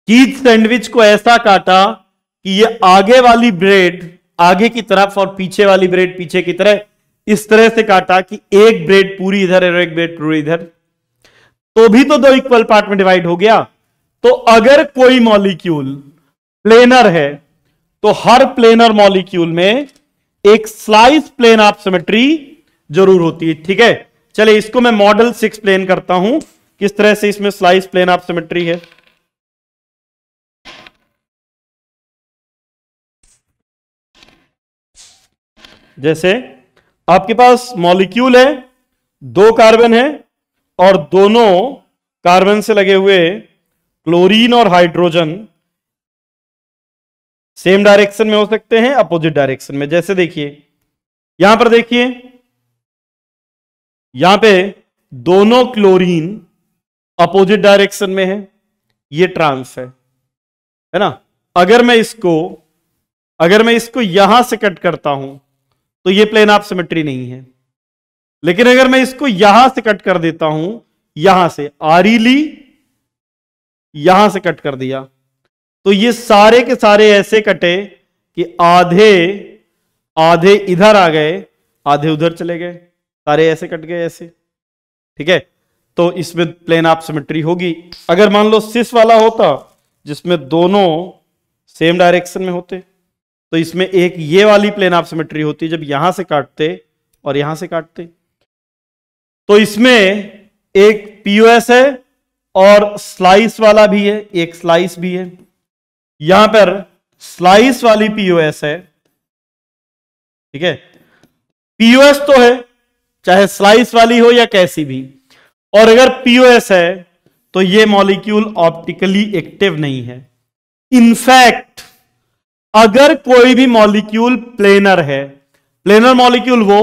कि सैंडविच को ऐसा काटा कि ये आगे वाली ब्रेड आगे की तरफ और पीछे वाली ब्रेड पीछे की तरह इस तरह से काटा कि एक ब्रेड पूरी इधर और एक ब्रेड पूरी इधर तो भी तो दो इक्वल पार्ट में डिवाइड हो गया तो अगर कोई मॉलिक्यूल प्लेनर है तो हर प्लेनर मॉलिक्यूल में एक स्लाइस प्लेन ऑफ सिमेट्री जरूर होती है ठीक है चलिए इसको मैं मॉडल से एक्सप्लेन करता हूं किस तरह से इसमें स्लाइस प्लेन ऑफ सिमेट्री है जैसे आपके पास मॉलिक्यूल है दो कार्बन है और दोनों कार्बन से लगे हुए क्लोरीन और हाइड्रोजन सेम डायरेक्शन में हो सकते हैं अपोजिट डायरेक्शन में जैसे देखिए यहां पर देखिए यहां पे दोनों क्लोरीन अपोजिट डायरेक्शन में है ये ट्रांस है है ना अगर मैं इसको अगर मैं इसको यहां से कट करता हूं तो ये प्लेन आप सिमेट्री नहीं है लेकिन अगर मैं इसको यहां से कट कर देता हूं यहां से आरीली यहां से कट कर दिया तो ये सारे के सारे ऐसे कटे कि आधे आधे इधर आ गए आधे उधर चले गए सारे ऐसे कट गए ऐसे ठीक है तो इसमें प्लेन आप सिमेट्री होगी अगर मान लो सिस वाला होता जिसमें दोनों सेम डायरेक्शन में होते तो इसमें एक ये वाली प्लेन आप सिमेट्री होती जब यहां से काटते और यहां से काटते तो इसमें एक पीओएस है और स्लाइस वाला भी है एक स्लाइस भी है यहां पर स्लाइस वाली पीओएस है ठीक है पीओएस तो है चाहे स्लाइस वाली हो या कैसी भी और अगर पीओएस है तो ये मॉलिक्यूल ऑप्टिकली एक्टिव नहीं है इनफैक्ट अगर कोई भी मॉलिक्यूल प्लेनर है प्लेनर मॉलिक्यूल वो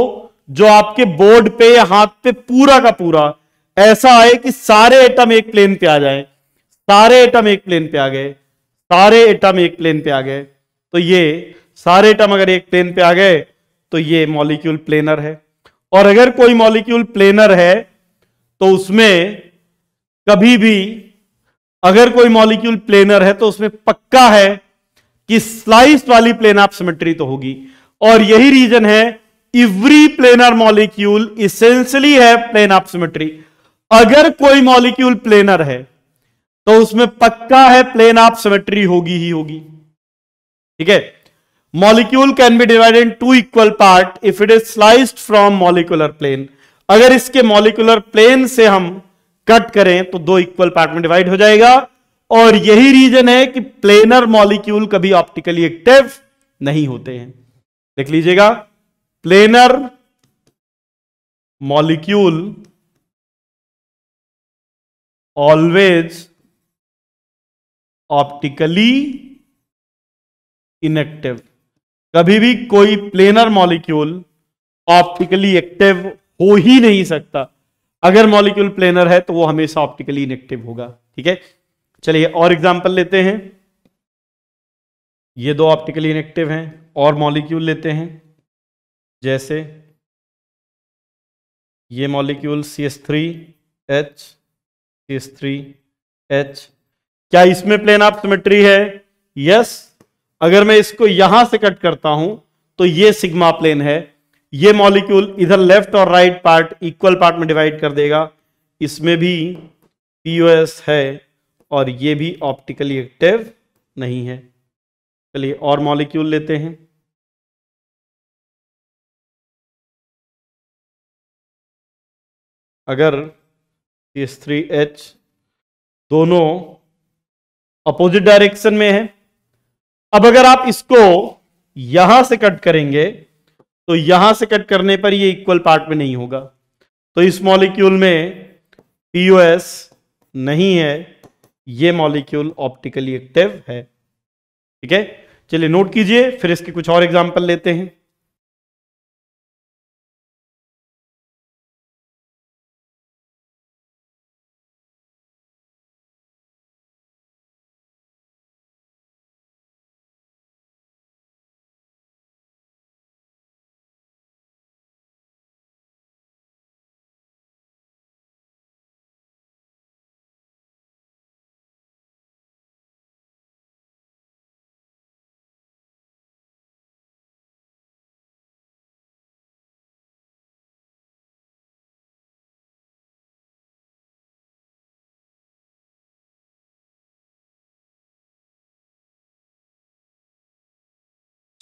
जो आपके बोर्ड पे या हाथ पे पूरा का पूरा ऐसा आए कि सारे एटम एक प्लेन पे आ जाए सारे एटम एक प्लेन पे आ गए सारे एटम एक प्लेन पे आ गए तो ये सारे एटम अगर एक प्लेन पे आ गए तो ये मॉलिक्यूल प्लेनर है और अगर कोई मॉलिक्यूल प्लेनर है तो उसमें कभी भी अगर कोई मॉलिक्यूल प्लेनर है तो उसमें पक्का है कि स्लाइस वाली प्लेन ऑफ सिमेट्री तो होगी और यही रीजन है इवरी प्लेनर मॉलिक्यूल इसेंशली है प्लेन ऑफ सिमेट्री अगर कोई मॉलिक्यूल प्लेनर है तो उसमें पक्का है प्लेन ऑफ सिमेट्री होगी ही होगी ठीक है molecule can be divided in two equal part if it is sliced from molecular plane अगर इसके मॉलिकुलर प्लेन से हम कट करें तो दो इक्वल पार्ट में डिवाइड हो जाएगा और यही रीजन है कि प्लेनर मॉलिक्यूल कभी ऑप्टिकली एक्टिव नहीं होते हैं देख लीजिएगा planar molecule always optically inactive कभी भी कोई प्लेनर मॉलिक्यूल ऑप्टिकली एक्टिव हो ही नहीं सकता अगर मॉलिक्यूल प्लेनर है तो वो हमेशा ऑप्टिकली इनएक्टिव होगा ठीक है चलिए और एग्जांपल लेते हैं ये दो ऑप्टिकली इनएक्टिव हैं और मॉलिक्यूल लेते हैं जैसे ये molecule C S three H C S three H क्या इसमें प्लेन ऑफ सिमेट्री है यस अगर मैं इसको यहां से कट करता हूं तो ये सिग्मा प्लेन है ये मॉलिक्यूल इधर लेफ्ट और राइट पार्ट इक्वल पार्ट में डिवाइड कर देगा इसमें भी पीओएस है और ये भी ऑप्टिकली एक्टिव नहीं है चलिए और मॉलिक्यूल लेते हैं अगर एच दोनों अपोजिट डायरेक्शन में है अब अगर आप इसको यहां से कट करेंगे तो यहां से कट करने पर ये इक्वल पार्ट में नहीं होगा तो इस मॉलिक्यूल में पीओएस नहीं है ये मॉलिक्यूल ऑप्टिकली एक्टिव है ठीक है चलिए नोट कीजिए फिर इसके कुछ और एग्जाम्पल लेते हैं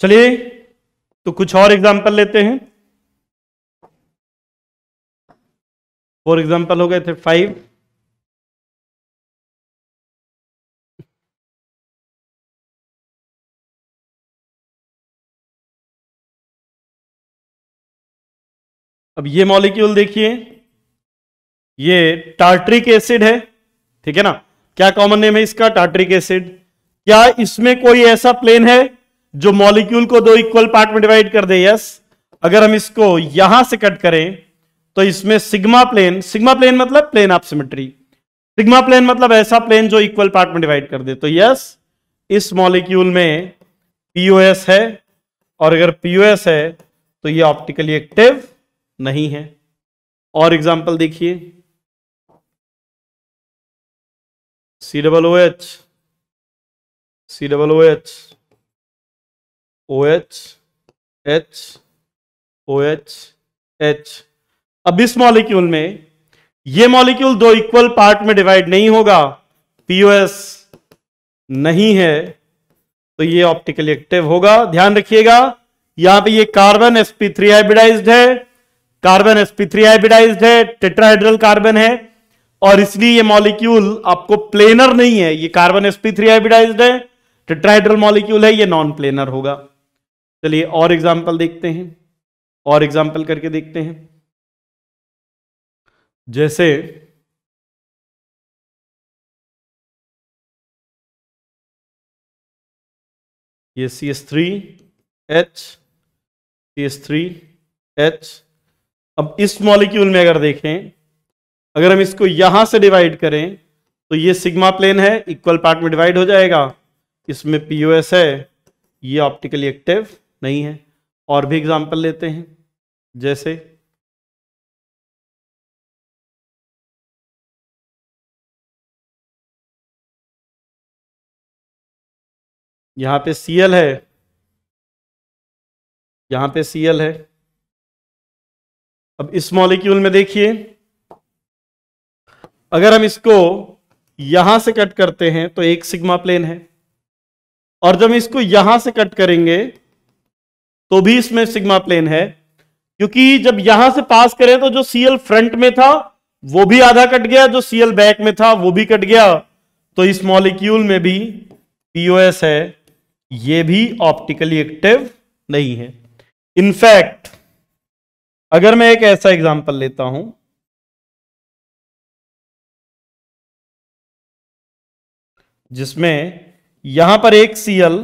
चलिए तो कुछ और एग्जाम्पल लेते हैं फॉर एग्जाम्पल हो गए थे फाइव अब ये मॉलिक्यूल देखिए ये टार्ट्रिक एसिड है ठीक है ना क्या कॉमन नेम है इसका टार्ट्रिक एसिड क्या इसमें कोई ऐसा प्लेन है जो मॉलिक्यूल को दो इक्वल पार्ट में डिवाइड कर दे यस अगर हम इसको यहां से कट करें तो इसमें सिग्मा प्लेन सिग्मा प्लेन मतलब plane of symmetry sigma plane मतलब ऐसा प्लेन जो इक्वल पार्ट में डिवाइड कर दे तो यस इस मॉलिक्यूल में पीओएस है और अगर पीओएस है तो ये ऑप्टिकली एक्टिव नहीं है और एग्जांपल देखिए C double O H C double O H H O H H अब इस मॉलिक्यूल में ये मॉलिक्यूल दो इक्वल पार्ट में डिवाइड नहीं होगा पीओएस नहीं है तो ये ऑप्टिकली एक्टिव होगा ध्यान रखिएगा यहां पे ये कार्बन sp3 हाइब्रिडाइज्ड है कार्बन sp3 हाइब्रिडाइज्ड है टेट्राहाइड्रल कार्बन है और इसलिए ये मॉलिक्यूल आपको प्लेनर नहीं है ये कार्बन sp3 हाइब्रिडाइज्ड है टेट्राहाइड्रल मॉलिक्यूल है ये नॉन प्लेनर होगा चलिए और एग्जाम्पल देखते हैं और एग्जाम्पल करके देखते हैं जैसे ये C S three H C S three H अब इस मॉलिक्यूल में अगर देखें अगर हम इसको यहां से डिवाइड करें तो ये सिग्मा प्लेन है इक्वल पार्ट में डिवाइड हो जाएगा इसमें पीओएस है ये ऑप्टिकली एक्टिव नहीं है और भी एग्जाम्पल लेते हैं जैसे यहां पे सीएल है यहां पे सीएल है अब इस मॉलिक्यूल में देखिए अगर हम इसको यहां से कट करते हैं तो एक सिग्मा प्लेन है और जब इसको यहां से कट करेंगे तो भी इसमें सिग्मा प्लेन है क्योंकि जब यहां से पास करें तो जो सीएल फ्रंट में था वो भी आधा कट गया जो सीएल बैक में था वो भी कट गया तो इस मॉलिक्यूल में भी पीओएस है ये भी ऑप्टिकली एक्टिव नहीं है इनफैक्ट अगर मैं एक ऐसा एग्जांपल लेता हूं जिसमें यहां पर एक सीएल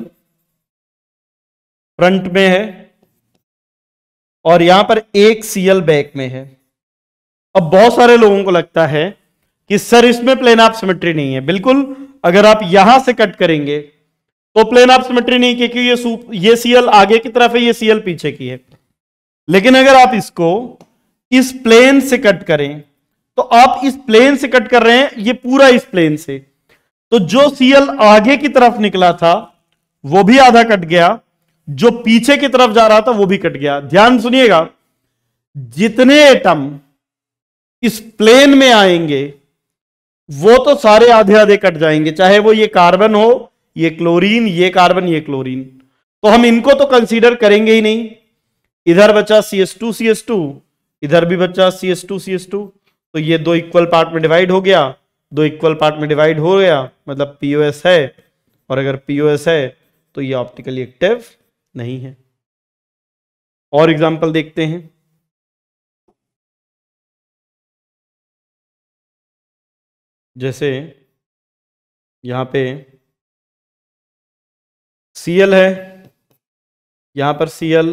फ्रंट में है और यहां पर एक सीएल बैक में है अब बहुत सारे लोगों को लगता है कि सर इसमें प्लेन ऑफ सिमेट्री नहीं है बिल्कुल अगर आप यहां से कट करेंगे तो प्लेन ऑफ सिमेट्री नहीं क्योंकि ये ये सीएल आगे की तरफ है ये सीएल पीछे की है लेकिन अगर आप इसको इस प्लेन से कट करें तो आप इस प्लेन से कट कर रहे हैं ये पूरा इस प्लेन से तो जो सीएल आगे की तरफ निकला था वो भी आधा कट गया जो पीछे की तरफ जा रहा था वो भी कट गया ध्यान सुनिएगा जितने एटम इस प्लेन में आएंगे वो तो सारे आधे आधे कट जाएंगे चाहे वो ये कार्बन हो ये क्लोरीन ये कार्बन ये क्लोरीन तो हम इनको तो कंसीडर करेंगे ही नहीं इधर बचा C S two C S two इधर भी बचा C S two C S two तो ये दो इक्वल पार्ट में डिवाइड हो गया दो इक्वल पार्ट में डिवाइड हो गया मतलब पीओएस है और अगर पीओएस है तो ये ऑप्टिकली एक्टिव नहीं है और एग्जाम्पल देखते हैं जैसे यहां पे सीएल है यहां पर सीएल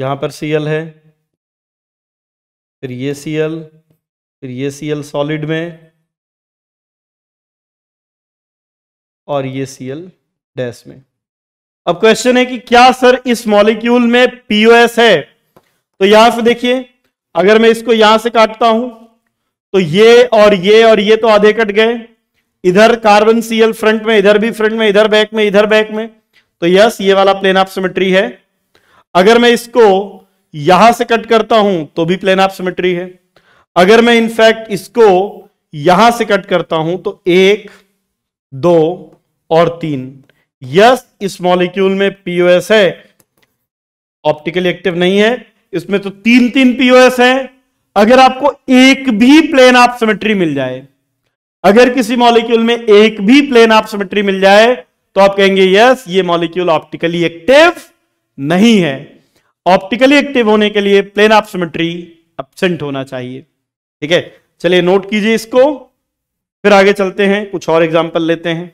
यहां पर सीएल है फिर ये सीएल फिर ये सीएल सॉलिड में और ये सी एल डैश में अब क्वेश्चन है कि क्या सर इस मॉलिक्यूल में पीओएस है तो यहां से देखिए अगर मैं इसको यहां से काटता हूं तो ये और ये और ये तो आधे कट गए इधर कार्बन सीएल फ्रंट में इधर भी फ्रंट में इधर बैक में इधर बैक में तो यस ये वाला प्लेन ऑफ सिमेट्री है अगर मैं इसको यहां से कट करता हूं तो भी प्लेन ऑफ सिमेट्री है अगर मैं इनफैक्ट इसको यहां से कट करता हूं तो एक दो और तीन यस इस मॉलिक्यूल में पीओएस है ऑप्टिकली एक्टिव नहीं है इसमें तो तीन तीन पीओएस है अगर आपको एक भी प्लेन आप सिमेट्री मिल जाए अगर किसी मॉलिक्यूल में एक भी प्लेन आप सिमेट्री मिल जाए तो आप कहेंगे यस ये मॉलिक्यूल ऑप्टिकली एक्टिव नहीं है ऑप्टिकली एक्टिव होने के लिए प्लेन ऑफ सिमेट्री एबसेंट होना चाहिए ठीक है चलिए नोट कीजिए इसको फिर आगे चलते हैं कुछ और एग्जाम्पल लेते हैं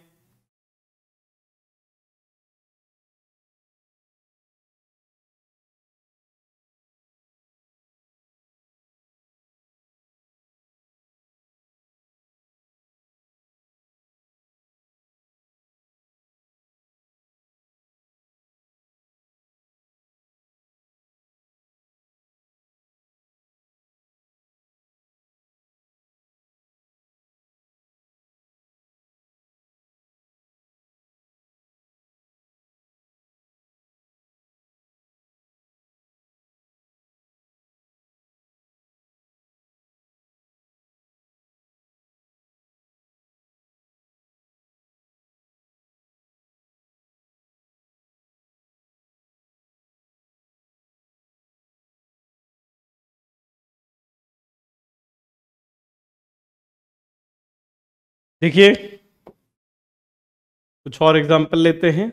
देखिए कुछ और एग्जाम्पल लेते हैं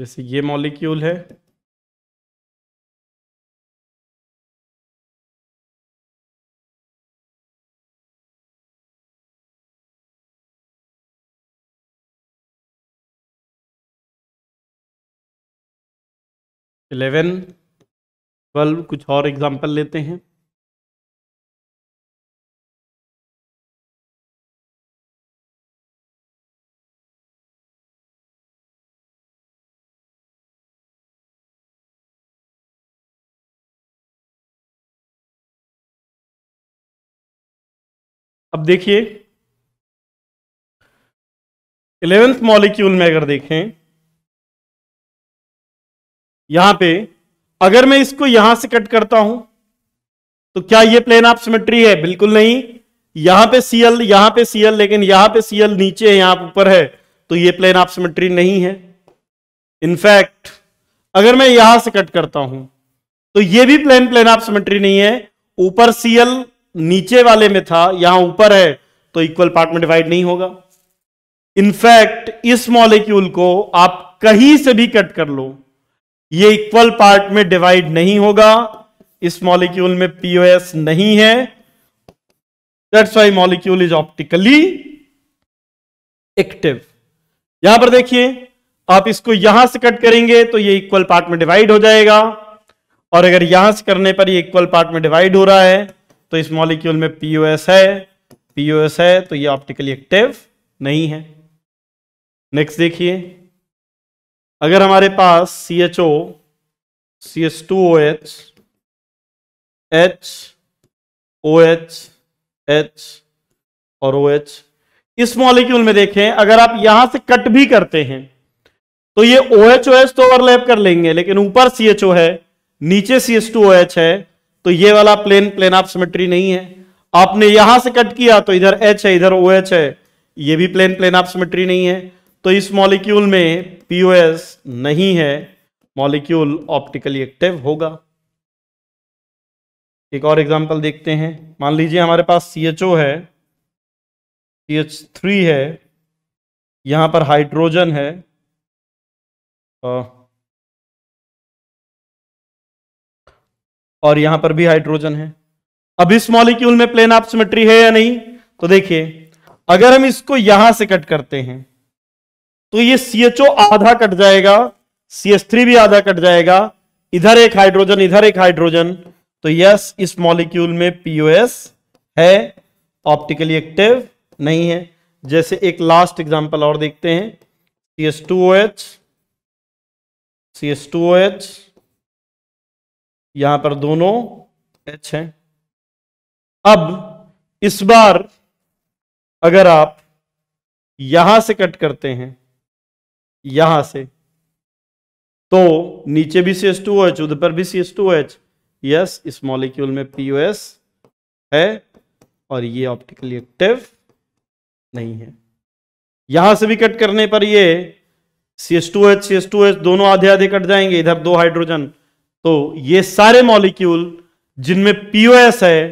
जैसे ये मॉलिक्यूल है इलेवन ट्वेल्व कुछ और एग्जाम्पल लेते हैं अब देखिए इलेवेंथ मॉलिक्यूल में अगर देखें यहां पे अगर मैं इसको यहां से कट करता हूं तो क्या ये प्लेन ऑफ सिमेट्री है बिल्कुल नहीं यहां पे सीएल यहां पे सीएल लेकिन यहां पे सीएल नीचे है यहां ऊपर है तो ये प्लेन ऑफ सिमेट्री नहीं है इनफैक्ट अगर मैं यहां से कट करता हूं तो ये भी प्लेन प्लेन ऑफ सिमेट्री नहीं है ऊपर सीएल नीचे वाले में था यहां ऊपर है तो इक्वल पार्ट में डिवाइड नहीं होगा इनफैक्ट इस मॉलिक्यूल को आप कहीं से भी कट कर लो ये इक्वल पार्ट में डिवाइड नहीं होगा इस मॉलिक्यूल में पीओएस नहीं है that's why molecule is optically active यहां पर देखिए आप इसको यहां से कट करेंगे तो ये इक्वल पार्ट में डिवाइड हो जाएगा और अगर यहां से करने पर ये इक्वल पार्ट में डिवाइड हो रहा है तो इस मॉलिक्यूल में पीओएस है पीओएस है तो ये ऑप्टिकली एक्टिव नहीं है नेक्स्ट देखिए अगर हमारे पास C H O C S two O H H O H H और ओ एच इस मॉलिक्यूल में देखें अगर आप यहां से कट भी करते हैं तो ये ओ एच ओ एच तो ओवरलैप कर लेंगे लेकिन ऊपर सी एच ओ है नीचे C S two O H है तो ये वाला प्लेन प्लेन ऑफ सिमेट्री नहीं है आपने यहां से कट किया तो इधर एच है इधर ओ एच है ये भी प्लेन प्लेन ऑफ सिमेट्री नहीं है तो इस मॉलिक्यूल में पीओएस नहीं है मॉलिक्यूल ऑप्टिकली एक्टिव होगा एक और एग्जांपल देखते हैं मान लीजिए हमारे पास सी है सी है यहां पर हाइड्रोजन है और यहां पर भी हाइड्रोजन है अब इस मॉलिक्यूल में प्लेन ऑप्समेट्री सिमेट्री है या नहीं तो देखिए अगर हम इसको यहां से कट करते हैं तो ये ओ आधा कट जाएगा सीएस थ्री भी आधा कट जाएगा इधर एक हाइड्रोजन इधर एक हाइड्रोजन तो यस इस मॉलिक्यूल में पीओएस है ऑप्टिकली एक्टिव नहीं है जैसे एक लास्ट एग्जांपल और देखते हैं C S two O H C S two O H यहां पर दोनों एच हैं अब इस बार अगर आप यहां से कट करते हैं यहां से तो नीचे भी सी एस टू एच उधर पर भी C S two H yes इस मॉलिक्यूल में पी एस है और ये ऑप्टिकली एक्टिव नहीं है यहां से भी कट करने पर ये C S two H C S two H दोनों आधे आधे कट जाएंगे इधर दो हाइड्रोजन तो ये सारे मॉलिक्यूल जिनमें पीओएस है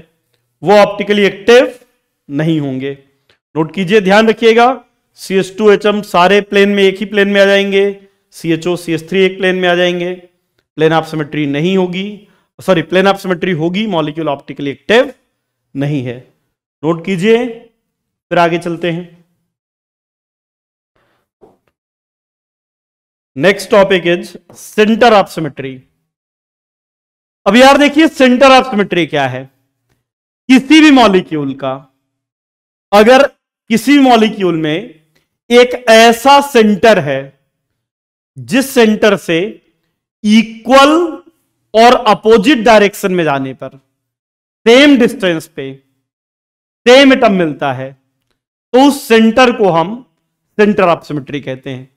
वो ऑप्टिकली एक्टिव नहीं होंगे नोट कीजिए ध्यान रखिएगा C S two H M सारे प्लेन में एक ही प्लेन में आ जाएंगे C H O C S three एक प्लेन में आ जाएंगे प्लेन ऑफ सिमेट्री नहीं होगी सॉरी प्लेन ऑफ सिमेट्री होगी मॉलिक्यूल ऑप्टिकली एक्टिव नहीं है नोट कीजिए फिर आगे चलते हैं next topic is centre of symmetry अब यार देखिए सेंटर ऑफ सिमेट्री क्या है किसी भी मॉलिक्यूल का अगर किसी मॉलिक्यूल में एक ऐसा सेंटर है जिस सेंटर से इक्वल और अपोजिट डायरेक्शन में जाने पर सेम डिस्टेंस पे सेम एटम मिलता है तो उस सेंटर को हम सेंटर ऑफ सिमेट्री कहते हैं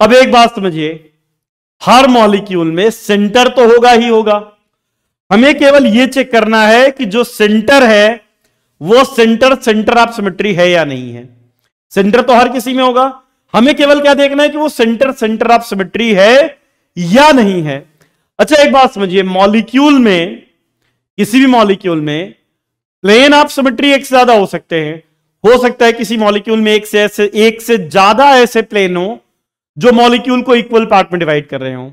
अब एक बात समझिए हर मॉलिक्यूल में सेंटर तो होगा ही होगा हमें केवल यह चेक करना है कि जो सेंटर है वो सेंटर सेंटर ऑफ सिमेट्री है या नहीं है सेंटर तो हर किसी में होगा हमें केवल क्या देखना है कि वो सेंटर सेंटर ऑफ सिमेट्री है या नहीं है अच्छा एक बात समझिए मॉलिक्यूल में किसी भी मॉलिक्यूल में प्लेन ऑफ सिमेट्री एक से ज्यादा हो सकते हैं हो सकता है किसी मॉलिक्यूल में एक से ऐसे एक से ज्यादा ऐसे प्लेन हो जो मॉलिक्यूल को इक्वल पार्ट में डिवाइड कर रहे हो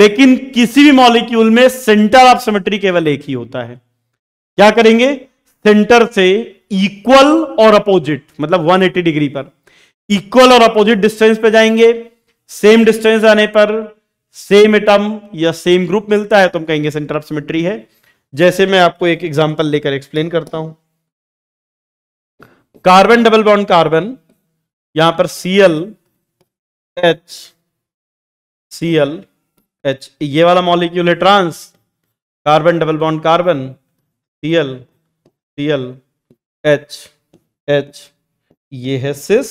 लेकिन किसी भी मॉलिक्यूल में सेंटर ऑफ सिमेट्री केवल एक ही होता है क्या करेंगे सेंटर से इक्वल और अपोजिट मतलब 180 डिग्री पर इक्वल और अपोजिट डिस्टेंस पे जाएंगे सेम डिस्टेंस आने पर सेम एटम या सेम ग्रुप मिलता है तो हम कहेंगे सेंटर ऑफ सिमेट्री है जैसे मैं आपको एक एग्जांपल लेकर एक्सप्लेन करता हूं कार्बन डबल बॉन्ड कार्बन यहां पर सीएल एच सीएल एच ये वाला मॉलिक्यूल है trans carbon double bond carbon CL L H H ये है सिस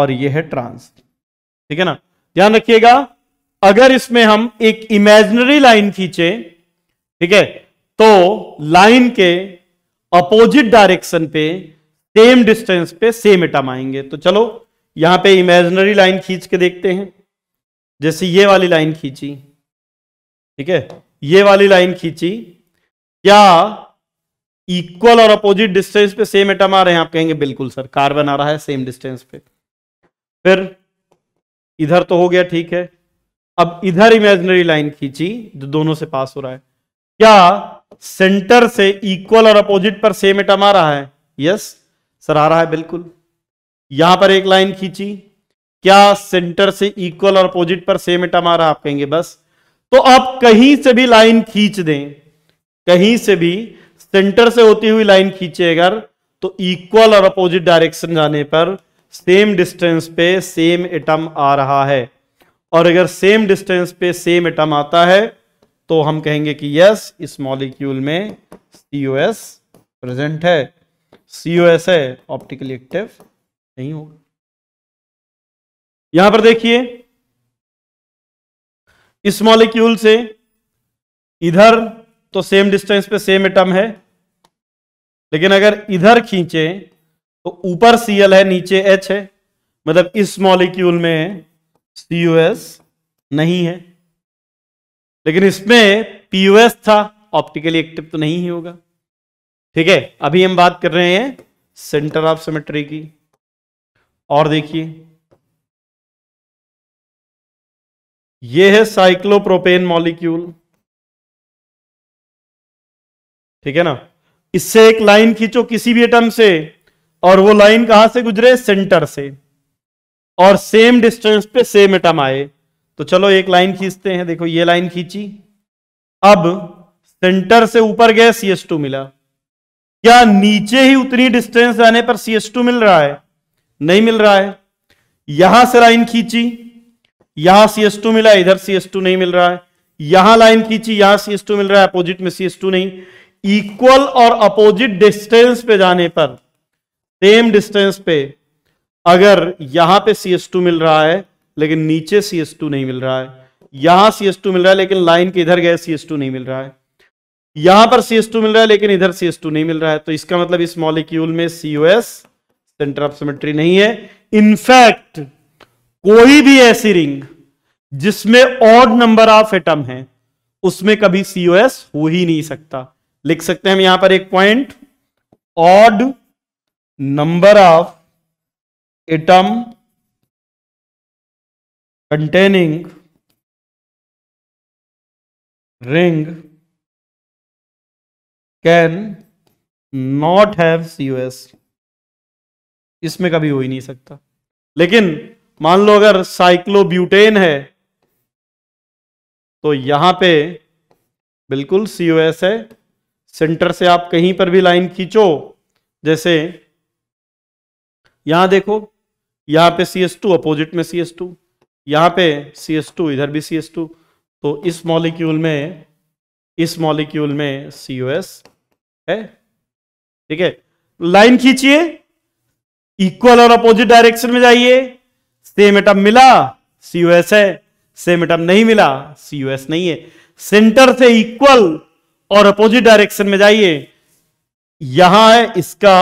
और ये है ट्रांस ठीक है ना ध्यान रखिएगा अगर इसमें हम एक इमेजनरी लाइन खींचे ठीक है तो लाइन के अपोजिट डायरेक्शन पे सेम डिस्टेंस पे सेम एटम आएंगे तो चलो यहां पे इमेजनरी लाइन खींच के देखते हैं जैसे ये वाली लाइन खींची ठीक है ये वाली लाइन खींची क्या इक्वल और अपोजिट डिस्टेंस पे सेम एटम आ रहे हैं आप कहेंगे बिल्कुल सर कार्बन आ रहा है सेम डिस्टेंस पे फिर इधर तो हो गया ठीक है अब इधर इमेजिनरी लाइन खींची जो दोनों से पास हो रहा है क्या सेंटर से इक्वल और अपोजिट पर सेम एटम आ रहा है यस सर आ रहा है बिल्कुल यहां पर एक लाइन खींची क्या सेंटर से इक्वल और अपोजिट पर सेम एटम आ रहा आप कहेंगे बस तो आप कहीं से भी लाइन खींच दें कहीं से भी सेंटर से होती हुई लाइन खींचे अगर तो इक्वल और अपोजिट डायरेक्शन जाने पर सेम डिस्टेंस पे सेम एटम आ रहा है और अगर सेम डिस्टेंस पे सेम एटम आता है तो हम कहेंगे कि यस इस मॉलिक्यूल में COS प्रेजेंट है COS है ऑप्टिकली एक्टिव नहीं होगा यहां पर देखिए इस मॉलिक्यूल से इधर तो सेम डिस्टेंस पे सेम एटम है लेकिन अगर इधर खींचे तो ऊपर सीएल है नीचे एच है मतलब इस मॉलिक्यूल में सीयूएस नहीं है लेकिन इसमें पीयूएस था ऑप्टिकली एक्टिव तो नहीं ही होगा ठीक है अभी हम बात कर रहे हैं सेंटर ऑफ सिमेट्री की और देखिए ये है साइक्लोप्रोपेन मॉलिक्यूल ठीक है ना इससे एक लाइन खींचो किसी भी एटम से और वो लाइन कहां से गुजरे सेंटर से और सेम डिस्टेंस पे सेम एटम आए तो चलो एक लाइन खींचते हैं देखो ये लाइन खींची अब सेंटर से ऊपर गए सीएस टू मिला क्या नीचे ही उतनी डिस्टेंस जाने पर सीएस टू मिल रहा है नहीं मिल रहा है यहां से लाइन खींची यहां एस टू मिला इधर एस टू नहीं मिल रहा है यहां लाइन खींची यहां एस टू मिल रहा है अपोजिट में सीएस टू नहीं इक्वल और अपोजिट डिस्टेंस पे जाने पर सेम डिस्टेंस पे अगर यहां पे सी टू मिल रहा है लेकिन नीचे सी टू नहीं मिल रहा है यहां सी एस टू मिल रहा है लेकिन लाइन के इधर गए सी एस टू नहीं मिल रहा है यहां पर सी टू मिल रहा है लेकिन इधर सी एस टू नहीं मिल रहा है तो इसका मतलब इस मॉलिक्यूल में सीओएस सेंटर ऑफ सिमेट्री नहीं है इनफैक्ट कोई भी ऐसी रिंग जिसमें ऑड नंबर ऑफ एटम है उसमें कभी सीओएस हो ही नहीं सकता लिख सकते हैं हम यहां पर एक point odd number of atom ring can not have have S इसमें कभी हो ही नहीं सकता लेकिन मान लो अगर साइक्लोब्यूटेन है तो यहां पे बिल्कुल सीओएस है सेंटर से आप कहीं पर भी लाइन खींचो जैसे यहां देखो यहां पे सी एस टू अपोजिट में सी एस टू यहां पे सी एस टू इधर भी सी एस टू तो इस मॉलिक्यूल में इस मॉलिक्यूल में सी ओ एस है ठीक है लाइन खींचिए इक्वल और अपोजिट डायरेक्शन में जाइए सेम एटम मिला सी ओ एस है सेम एटम नहीं मिला सी ओ एस नहीं है सेंटर से इक्वल और अपोजिट डायरेक्शन में जाइए यहां है इसका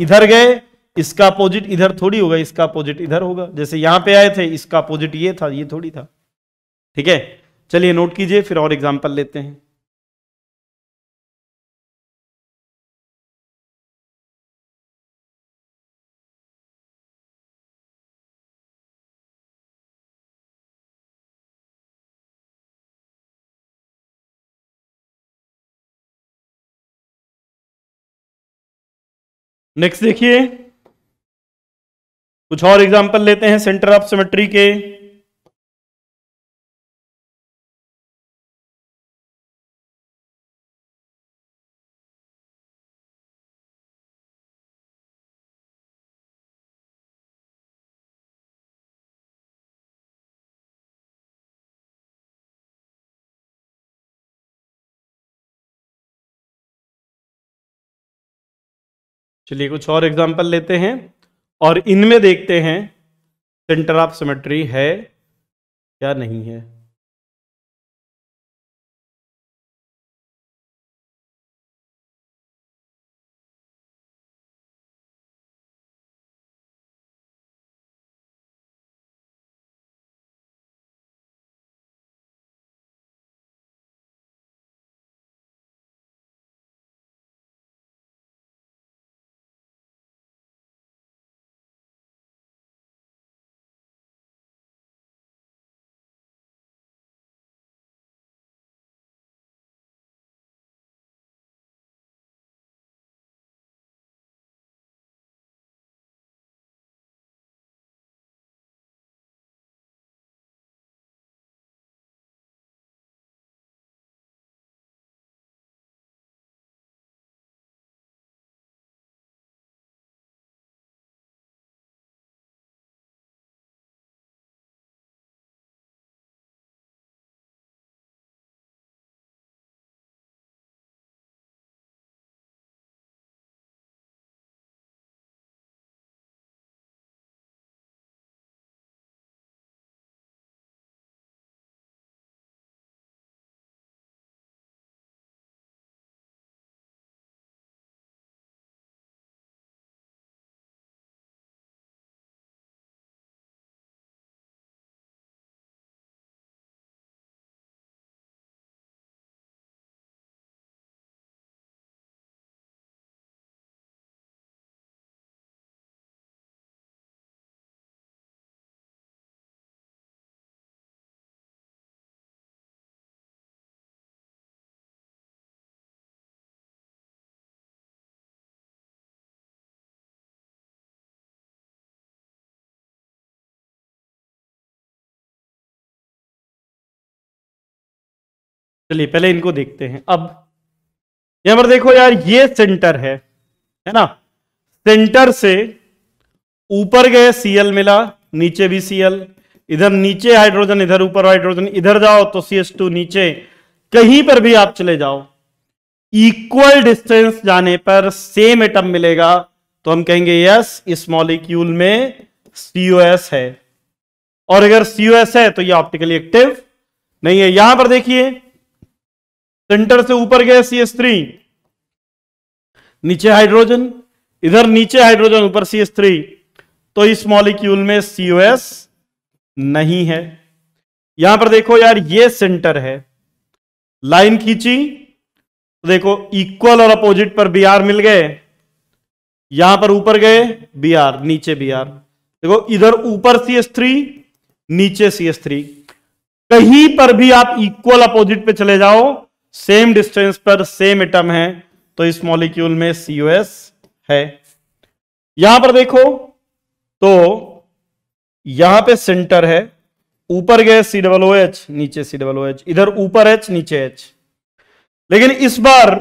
इधर गए इसका अपोजिट इधर थोड़ी होगा इसका अपोजिट इधर होगा जैसे यहां पे आए थे इसका अपोजिट ये था ये थोड़ी था ठीक है चलिए नोट कीजिए फिर और एग्जाम्पल लेते हैं नेक्स्ट देखिए कुछ और एग्जांपल लेते हैं सेंटर ऑफ सिमेट्री के चलिए कुछ और एग्जाम्पल लेते हैं और इनमें देखते हैं सेंटर ऑफ सिमेट्री है या नहीं है चलिए पहले इनको देखते हैं अब यहां पर देखो यार ये सेंटर है है ना सेंटर से ऊपर गए सीएल मिला नीचे भी सीएल इधर नीचे हाइड्रोजन इधर ऊपर हाइड्रोजन इधर जाओ तो सी एस टू नीचे कहीं पर भी आप चले जाओ इक्वल डिस्टेंस जाने पर सेम एटम मिलेगा तो हम कहेंगे यस इस मॉलिक्यूल में सीओएस है और अगर सीओएस है तो ये ऑप्टिकली एक्टिव नहीं है यहां पर देखिए सेंटर से ऊपर गए सी एस थ्री नीचे हाइड्रोजन इधर नीचे हाइड्रोजन ऊपर सी एस थ्री तो इस मॉलिक्यूल में सीओ एस नहीं है यहां पर देखो यार ये सेंटर है लाइन खींची तो देखो इक्वल और अपोजिट पर बी आर मिल गए यहां पर ऊपर गए बी आर नीचे बी आर देखो इधर ऊपर सी एस थ्री नीचे सी एस थ्री कहीं पर भी आप इक्वल अपोजिट पे चले जाओ सेम डिस्टेंस पर सेम एटम है तो इस मॉलिक्यूल में एस है यहां पर देखो तो यहां पे सेंटर है ऊपर गए सी डबल ओ एच नीचे सी डबल ओ एच इधर ऊपर एच नीचे एच लेकिन इस बार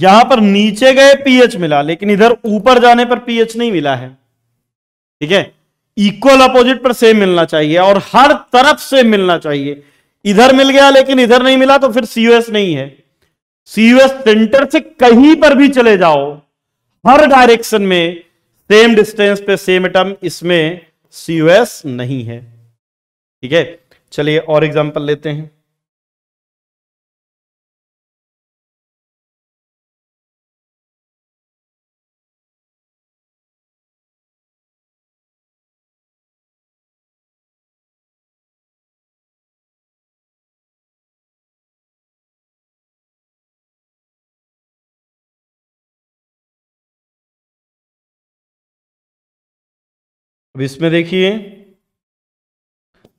यहां पर नीचे गए पीएच मिला लेकिन इधर ऊपर जाने पर पीएच नहीं मिला है ठीक है इक्वल अपोजिट पर सेम मिलना चाहिए और हर तरफ से मिलना चाहिए इधर मिल गया लेकिन इधर नहीं मिला तो फिर सीयूएस नहीं है सीयूएस सेंटर से कहीं पर भी चले जाओ हर डायरेक्शन में सेम डिस्टेंस पे सेम एटम इसमें सीयूएस नहीं है ठीक है चलिए और एग्जांपल लेते हैं अब इसमें देखिए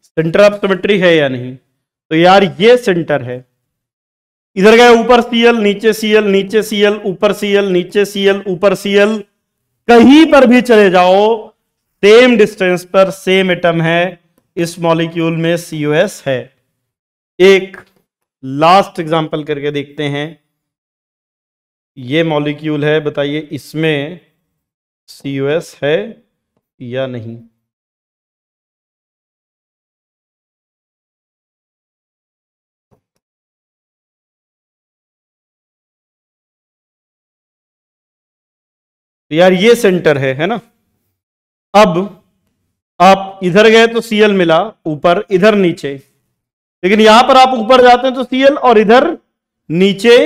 सेंटर ऑफ सिमेट्री है या नहीं तो यार ये सेंटर है इधर गए ऊपर सीएल नीचे सीएल नीचे सीएल ऊपर सीएल नीचे सीएल ऊपर सीएल कहीं पर भी चले जाओ सेम डिस्टेंस पर सेम एटम है इस मॉलिक्यूल में सीओएस है एक लास्ट एग्जांपल करके देखते हैं ये मॉलिक्यूल है बताइए इसमें सीओएस है या नहीं यार ये सेंटर है है ना अब आप इधर गए तो सीएल मिला ऊपर इधर नीचे लेकिन यहां पर आप ऊपर जाते हैं तो सीएल और इधर नीचे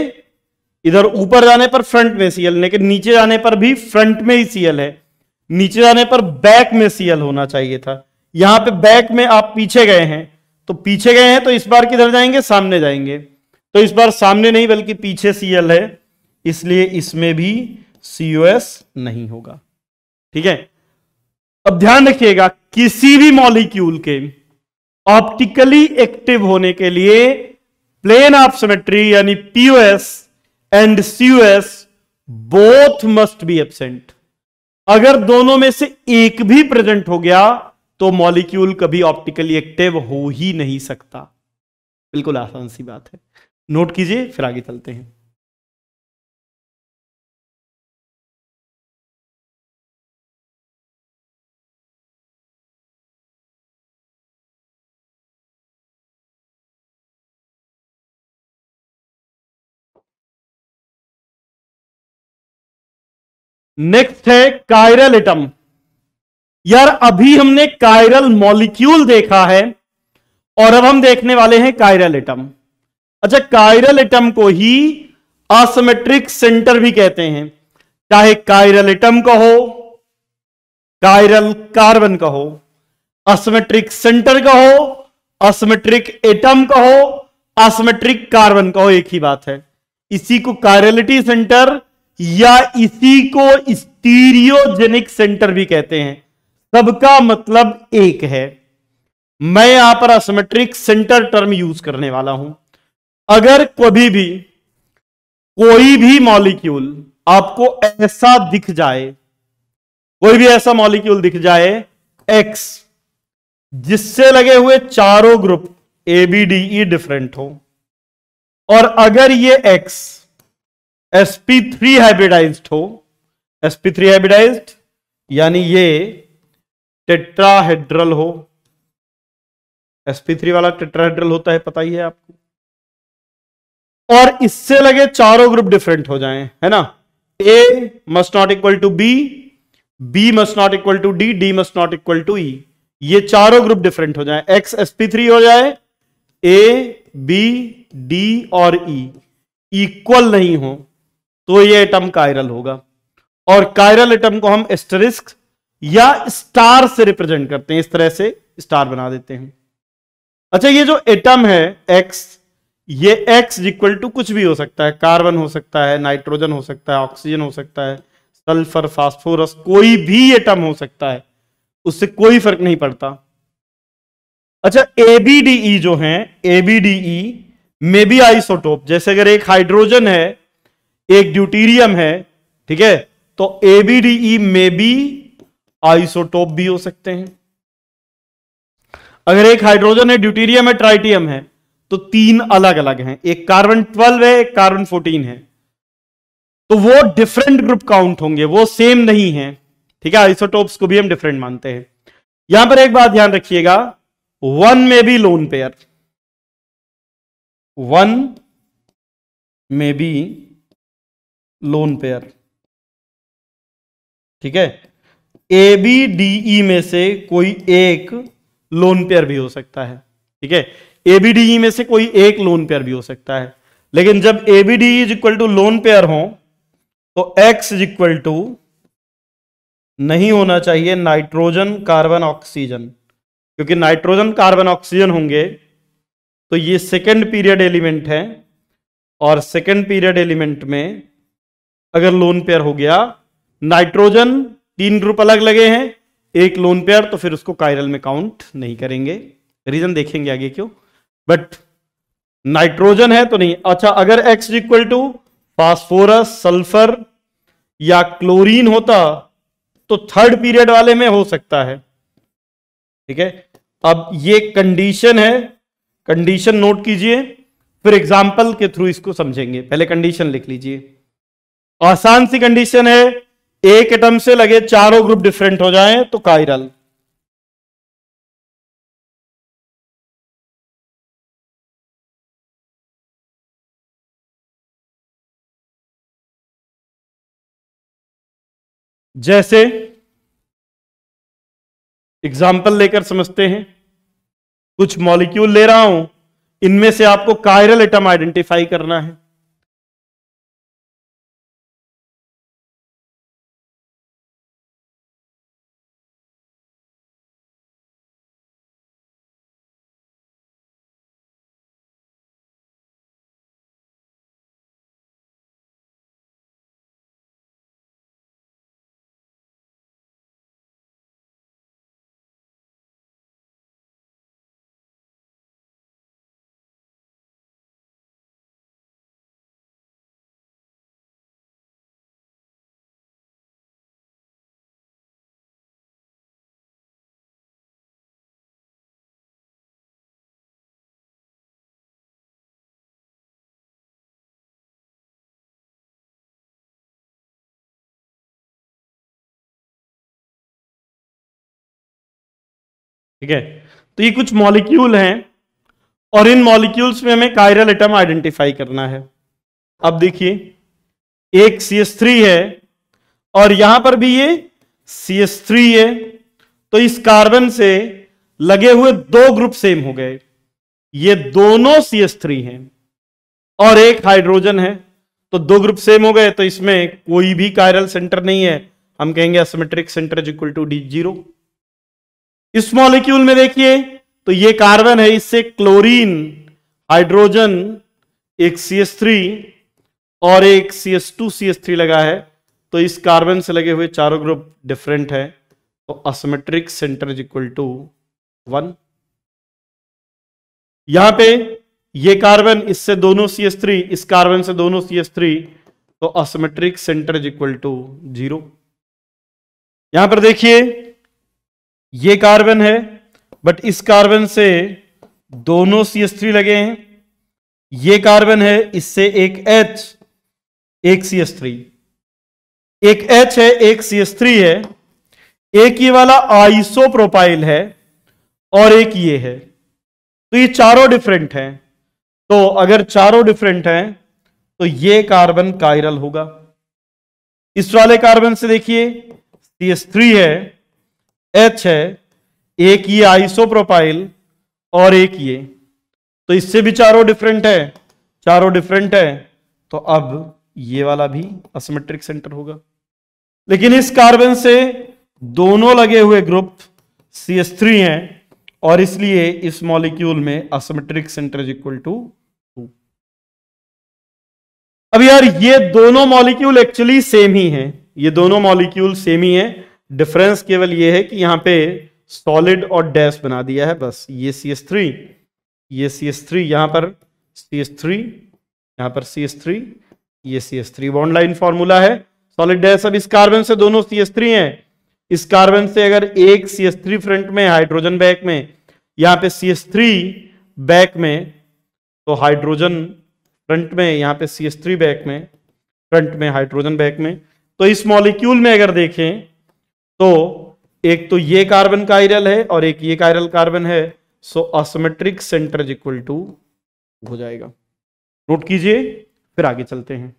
इधर ऊपर जाने पर फ्रंट में सीएल लेकिन नीचे जाने पर भी फ्रंट में ही सीएल है नीचे जाने पर बैक में सीएल होना चाहिए था यहां पे बैक में आप पीछे गए हैं तो पीछे गए हैं तो इस बार किधर जाएंगे सामने जाएंगे तो इस बार सामने नहीं बल्कि पीछे सीएल है इसलिए इसमें भी सीओएस नहीं होगा ठीक है अब ध्यान रखिएगा किसी भी मॉलिक्यूल के ऑप्टिकली एक्टिव होने के लिए प्लेन ऑफ सिमेट्री यानी POS and COS both must be absent अगर दोनों में से एक भी प्रेजेंट हो गया तो मॉलिक्यूल कभी ऑप्टिकली एक्टिव हो ही नहीं सकता बिल्कुल आसान सी बात है नोट कीजिए फिर आगे चलते हैं नेक्स्ट है कायरल एटम यार अभी हमने कायरल मॉलिक्यूल देखा है और अब हम देखने वाले हैं कायरल एटम अच्छा कायरल एटम को ही असमेट्रिक सेंटर भी कहते हैं चाहे कायरल एटम कहो कायरल कार्बन कहो असमेट्रिक सेंटर कहो असमेट्रिक एटम कहो असमेट्रिक कार्बन कहो एक ही बात है इसी को कायरलिटी सेंटर या इसी को स्टीरियोजेनिक सेंटर भी कहते हैं सबका मतलब एक है मैं यहां पर असमेट्रिक सेंटर टर्म यूज करने वाला हूं अगर कभी भी कोई भी मॉलिक्यूल आपको ऐसा दिख जाए कोई भी ऐसा मॉलिक्यूल दिख जाए एक्स जिससे लगे हुए चारों group A B D E different हो और अगर ये एक्स sp3 हाइब्रिडाइज्ड हो sp3 हाइब्रिडाइज्ड यानी ये टेट्राहेड्रल हो sp3 वाला टेट्राहेड्रल होता है पता ही है आपको और इससे लगे चारों ग्रुप डिफरेंट हो जाएं है ना A must not equal to B B must not equal to D D must not equal to E ये चारों ग्रुप डिफरेंट हो जाए एक्स sp3 थ्री हो जाए ए बी डी और ई e, इक्वल नहीं हो तो ये एटम कायरल होगा और कायरल एटम को हम एस्टरिस्क या स्टार से रिप्रेजेंट करते हैं इस तरह से स्टार बना देते हैं अच्छा ये जो एटम है एक्स ये एक्स इक्वल टू कुछ भी हो सकता है कार्बन हो सकता है नाइट्रोजन हो सकता है ऑक्सीजन हो सकता है सल्फर फास्फोरस कोई भी एटम हो सकता है उससे कोई फर्क नहीं पड़ता अच्छा एबीडीई e जो है एबीडीई e, में भी आइसोटोप जैसे अगर एक हाइड्रोजन है एक ड्यूटीरियम है ठीक है तो एबीडीई e में भी आइसोटोप भी हो सकते हैं अगर एक हाइड्रोजन है ड्यूटीरियम है ट्राइटियम है तो तीन अलग अलग हैं एक कार्बन ट्वेल्व है एक कार्बन फोर्टीन है तो वो डिफरेंट ग्रुप काउंट होंगे वो सेम नहीं है ठीक है आइसोटोप्स को भी हम डिफरेंट मानते हैं यहां पर एक बात ध्यान रखिएगा वन में भी लोन पेयर वन में भी लोन पेयर ठीक है ए बी डी ई में से कोई एक लोन पेयर भी हो सकता है ठीक है ए बी डी ई में से कोई एक लोन पेयर भी हो सकता है लेकिन जब A B D is equal to lone pair हो तो एक्स इज इक्वल टू नहीं होना चाहिए नाइट्रोजन कार्बन ऑक्सीजन क्योंकि नाइट्रोजन कार्बन ऑक्सीजन होंगे तो ये सेकेंड पीरियड एलिमेंट है और सेकेंड पीरियड एलिमेंट में अगर लोन पेयर हो गया नाइट्रोजन तीन ग्रुप अलग लगे हैं एक लोन पेयर तो फिर उसको कायरल में काउंट नहीं करेंगे रीजन देखेंगे आगे क्यों बट नाइट्रोजन है तो नहीं अच्छा अगर X equal to phosphorus sulphur या क्लोरीन होता तो थर्ड पीरियड वाले में हो सकता है ठीक है अब ये कंडीशन है कंडीशन नोट कीजिए फिर एग्जाम्पल के थ्रू इसको समझेंगे पहले कंडीशन लिख लीजिए आसान सी कंडीशन है एक एटम से लगे चारों ग्रुप डिफरेंट हो जाएं तो कायरल जैसे एग्जाम्पल लेकर समझते हैं कुछ मॉलिक्यूल ले रहा हूं इनमें से आपको कायरल एटम आइडेंटिफाई करना है ठीक है तो ये कुछ मॉलिक्यूल हैं और इन मॉलिक्यूल्स में हमें कायरल एटम आइडेंटिफाई करना है अब देखिए एक सी थ्री है और यहां पर भी ये सी थ्री है तो इस कार्बन से लगे हुए दो ग्रुप सेम हो गए ये दोनों सी थ्री हैं और एक हाइड्रोजन है तो दो ग्रुप सेम हो गए तो इसमें कोई भी कायरल सेंटर नहीं है हम कहेंगे asymmetric centre is equal to D zero इस मॉलिक्यूल में देखिए तो ये कार्बन है इससे क्लोरीन हाइड्रोजन एक सी एस थ्री और एक C S two C S three लगा है तो इस कार्बन से लगे हुए चारों ग्रुप डिफरेंट है तो asymmetric centre is equal to one यहां पे ये कार्बन इससे दोनों सी एस थ्री इस कार्बन से दोनों सी एस थ्री तो asymmetric centre is equal to zero यहां पर देखिए ये कार्बन है बट इस कार्बन से दोनों सी एस थ्री लगे हैं ये कार्बन है इससे एक एच एक सी एस थ्री एक एच है एक सी एस थ्री है एक ये वाला आइसो प्रोपाइल है और एक ये है तो ये चारों डिफरेंट हैं तो अगर चारों डिफरेंट हैं तो ये कार्बन कायरल होगा इस वाले कार्बन से देखिए सी एस थ्री है एच है एक ये आइसोप्रोपाइल और एक ये तो इससे भी चारों डिफरेंट है चारों डिफरेंट है तो अब ये वाला भी असमेट्रिक सेंटर होगा लेकिन इस कार्बन से दोनों लगे हुए ग्रुप सी एस थ्री है और इसलिए इस मॉलिक्यूल में asymmetric centre is equal to two अब यार ये दोनों मॉलिक्यूल एक्चुअली सेम ही हैं ये दोनों मॉलिक्यूल सेम ही हैं डिफरेंस केवल ये है कि यहाँ पे सॉलिड और डैश बना दिया है बस ये सी एस थ्री ये सी एस थ्री यहाँ पर सी एस थ्री यहाँ पर सी एस थ्री ये C S three online formula है सॉलिड डैश अब इस कार्बन से दोनों सी एस थ्री हैं इस कार्बन से अगर एक सी एस थ्री फ्रंट में हाइड्रोजन बैक में यहाँ पे सी एस थ्री बैक में तो हाइड्रोजन फ्रंट में यहाँ पे सी एस थ्री बैक में फ्रंट में हाइड्रोजन बैक में तो इस मॉलिक्यूल में अगर देखें तो एक तो ये कार्बन आयरल है और एक ये कायरल कार्बन है so asymmetric centre is equal to हो जाएगा नोट कीजिए फिर आगे चलते हैं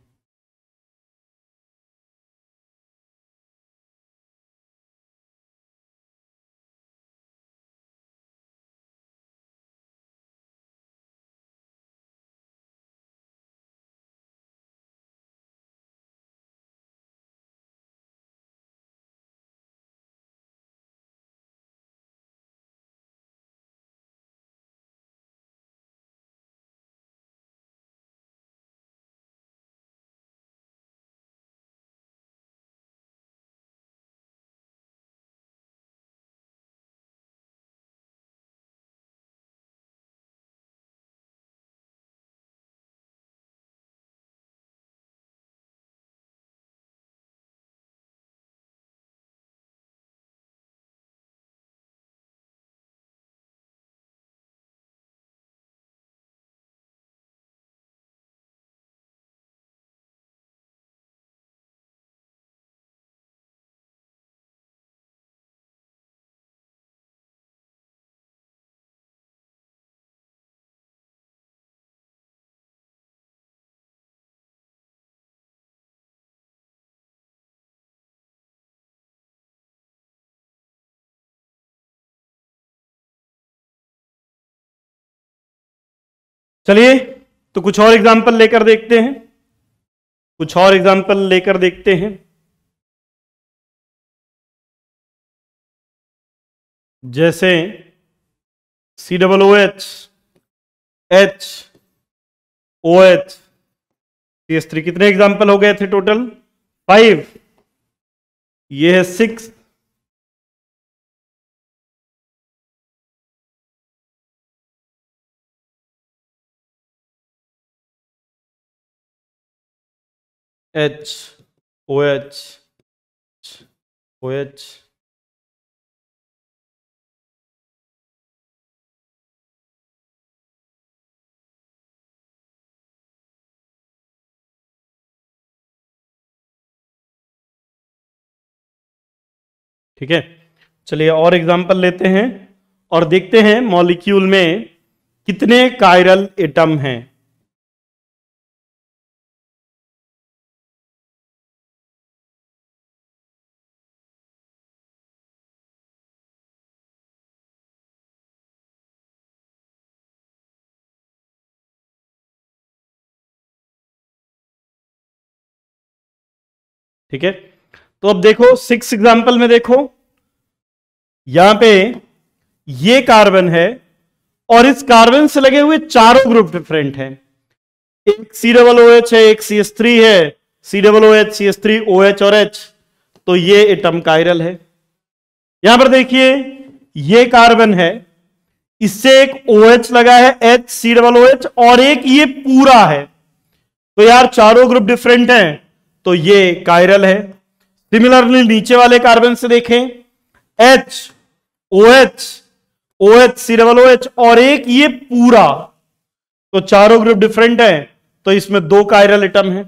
चलिए तो कुछ और एग्जाम्पल लेकर देखते हैं कुछ और एग्जाम्पल लेकर देखते हैं जैसे C double O H H O H C S three कितने एग्जाम्पल हो गए थे टोटल फाइव ये है सिक्स एच ओ एच ठीक है चलिए और एग्जांपल लेते हैं और देखते हैं मॉलिक्यूल में कितने कायरल एटम हैं ठीक है तो अब देखो सिक्स एग्जाम्पल में देखो यहां पे ये कार्बन है और इस कार्बन से लगे हुए चारों ग्रुप डिफरेंट हैं एक सी डबल ओ एच है एक सी एस थ्री है C double O H C S three O H और एच तो ये एटम कायरल है यहां पर देखिए ये कार्बन है इससे एक ओ एच लगा है H C double O H और एक ये पूरा है तो यार चारों ग्रुप डिफरेंट हैं तो ये कायरल है सिमिलरली नीचे वाले कार्बन से देखें H O H O H C double O H और एक ये पूरा तो चारों ग्रुप डिफरेंट है तो इसमें दो कायरल एटम है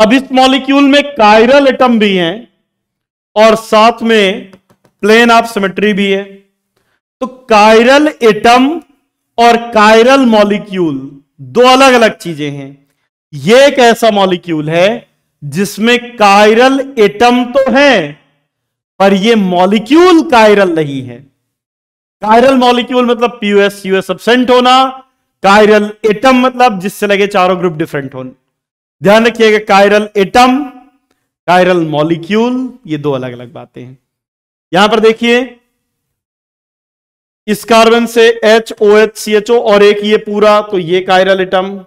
अब इस मॉलिक्यूल में कायरल एटम भी हैं और साथ में प्लेन ऑफ सिमेट्री भी है तो कायरल एटम और कायरल मॉलिक्यूल दो अलग अलग चीजें हैं ये एक ऐसा मॉलिक्यूल है जिसमें कायरल एटम तो है पर यह मॉलिक्यूल कायरल नहीं है कायरल मॉलिक्यूल मतलब पीयूएस यूएस अबसेंट होना कायरल एटम मतलब जिससे लगे चारों ग्रुप डिफरेंट हो ध्यान रखिएगा कायरल एटम कायरल मॉलिक्यूल ये दो अलग अलग बातें हैं यहां पर देखिए इस कार्बन से H O H C H O और एक ये पूरा तो ये कायरल एटम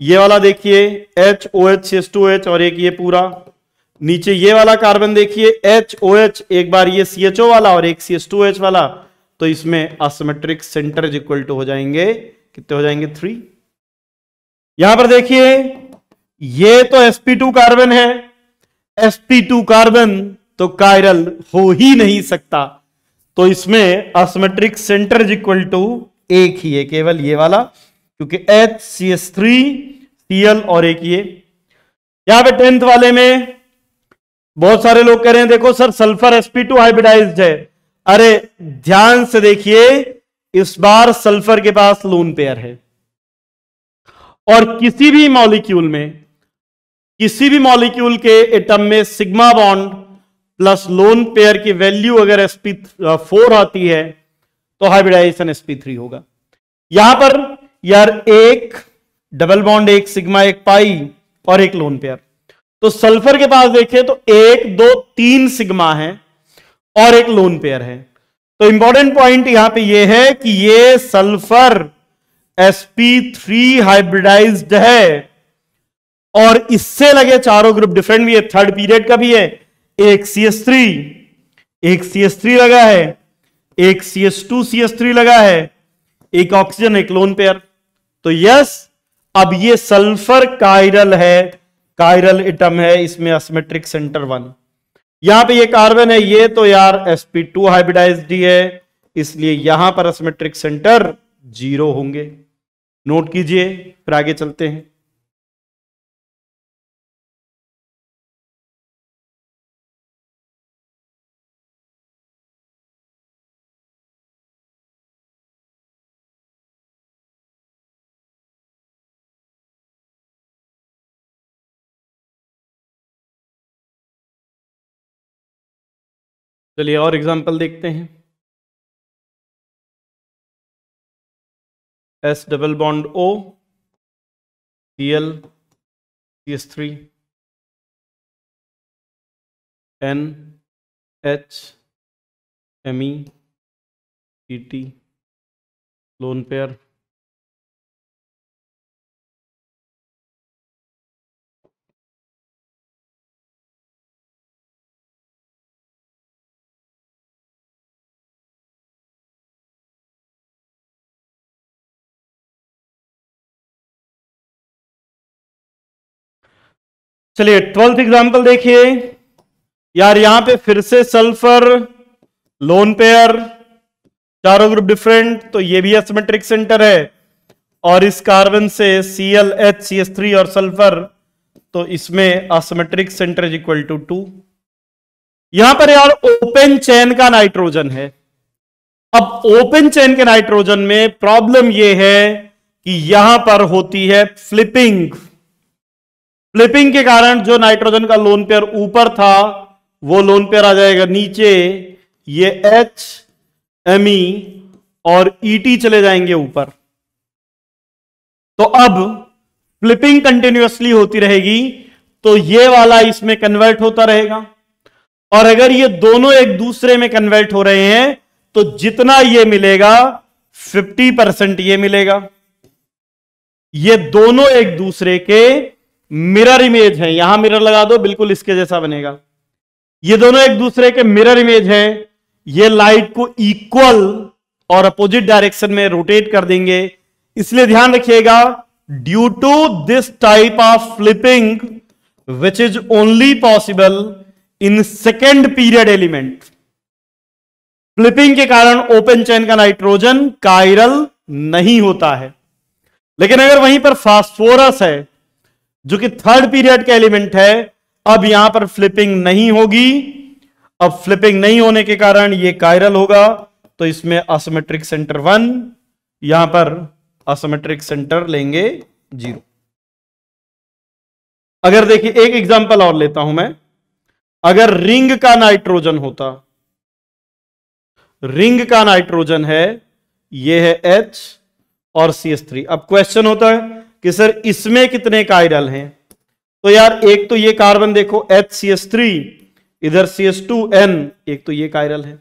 ये वाला देखिए H O H S two H और एक ये पूरा नीचे ये वाला कार्बन देखिए एच ओ एच एक बार ये सी एच ओ वाला और एक सी एस टू एच वाला तो इसमें असमेट्रिक सेंटर इक्वल टू हो जाएंगे कितने हो जाएंगे थ्री यहां पर देखिए ये तो sp2 कार्बन है sp2 कार्बन तो कायरल हो ही नहीं सकता तो इसमें असमेट्रिक सेंटर इक्वल टू एक ही है केवल ये वाला क्योंकि H C S three C L और एक ये यहां पे टेंथ वाले में बहुत सारे लोग कह रहे हैं देखो sir sulphur SP two hybridise है अरे ध्यान से देखिए इस बार सल्फर के पास लोन पेयर है और किसी भी मॉलिक्यूल में किसी भी मॉलिक्यूल के एटम में sigma bond plus lone pair की वैल्यू अगर एसपी फोर आती है तो हाइब्रिडाइजेशन एसपी थ्री होगा यहां पर यार एक डबल बॉन्ड एक सिग्मा एक पाई और एक लोन पेयर तो सल्फर के पास देखें तो एक दो तीन सिग्मा है और एक लोन पेयर है तो इंपॉर्टेंट पॉइंट यहां पे ये है कि ये सल्फर sp3 हाइब्रिडाइज्ड है और इससे लगे चारों ग्रुप डिफरेंट भी है थर्ड पीरियड का भी है एक सी एस थ्री एक सी एस थ्री लगा है एक C S two C S three लगा है एक ऑक्सीजन एक लोन पेयर तो यस अब ये सल्फर कायरल है कायरल इटम है इसमें असमेट्रिक सेंटर वन यहां पे ये कार्बन है ये तो यार sp2 हाइब्रिडाइज डी है इसलिए यहां पर असमेट्रिक सेंटर जीरो होंगे नोट कीजिए फिर आगे चलते हैं चलिए और एग्जाम्पल देखते हैं S double bond O C L C S three N H M E T lone pair चलिए ट्वेल्थ एग्जाम्पल देखिए यार यहां पे फिर से सल्फर लोन पेयर चारों ग्रुप डिफरेंट तो ये भी एसमेट्रिक सेंटर है और इस कार्बन से C L H C S three और सल्फर तो इसमें asymmetric centre is equal to two यहां पर यार ओपन चेन का नाइट्रोजन है अब ओपन चेन के नाइट्रोजन में प्रॉब्लम यह है कि यहां पर होती है फ्लिपिंग फ्लिपिंग के कारण जो नाइट्रोजन का लोन पेयर ऊपर था वो लोन पेयर आ जाएगा नीचे ये एच एम ई और ईटी e चले जाएंगे ऊपर तो अब फ्लिपिंग कंटिन्यूसली होती रहेगी तो ये वाला इसमें कन्वर्ट होता रहेगा और अगर ये दोनों एक दूसरे में कन्वर्ट हो रहे हैं तो जितना ये मिलेगा 50 परसेंट ये मिलेगा ये दोनों एक दूसरे के मिरर इमेज है यहां मिरर लगा दो बिल्कुल इसके जैसा बनेगा ये दोनों एक दूसरे के मिरर इमेज है ये लाइट को इक्वल और अपोजिट डायरेक्शन में रोटेट कर देंगे इसलिए ध्यान रखिएगा due to this type of flipping which is only possible in second period element flipping के कारण ओपन चेन का नाइट्रोजन कायरल नहीं होता है लेकिन अगर वहीं पर फास्फोरस है जो कि थर्ड पीरियड का एलिमेंट है अब यहां पर फ्लिपिंग नहीं होगी अब फ्लिपिंग नहीं होने के कारण ये कायरल होगा तो इसमें असमेट्रिक सेंटर वन यहां पर असमेट्रिक सेंटर लेंगे जीरो अगर देखिए एक एग्जांपल और लेता हूं मैं अगर रिंग का नाइट्रोजन होता रिंग का नाइट्रोजन है ये है एच और सी एस थ्री अब क्वेश्चन होता है कि सर इसमें कितने का हैं तो यार एक तो ये कार्बन देखो एच सी एस थ्री इधर सी एस टू एन एक तो ये कायरल है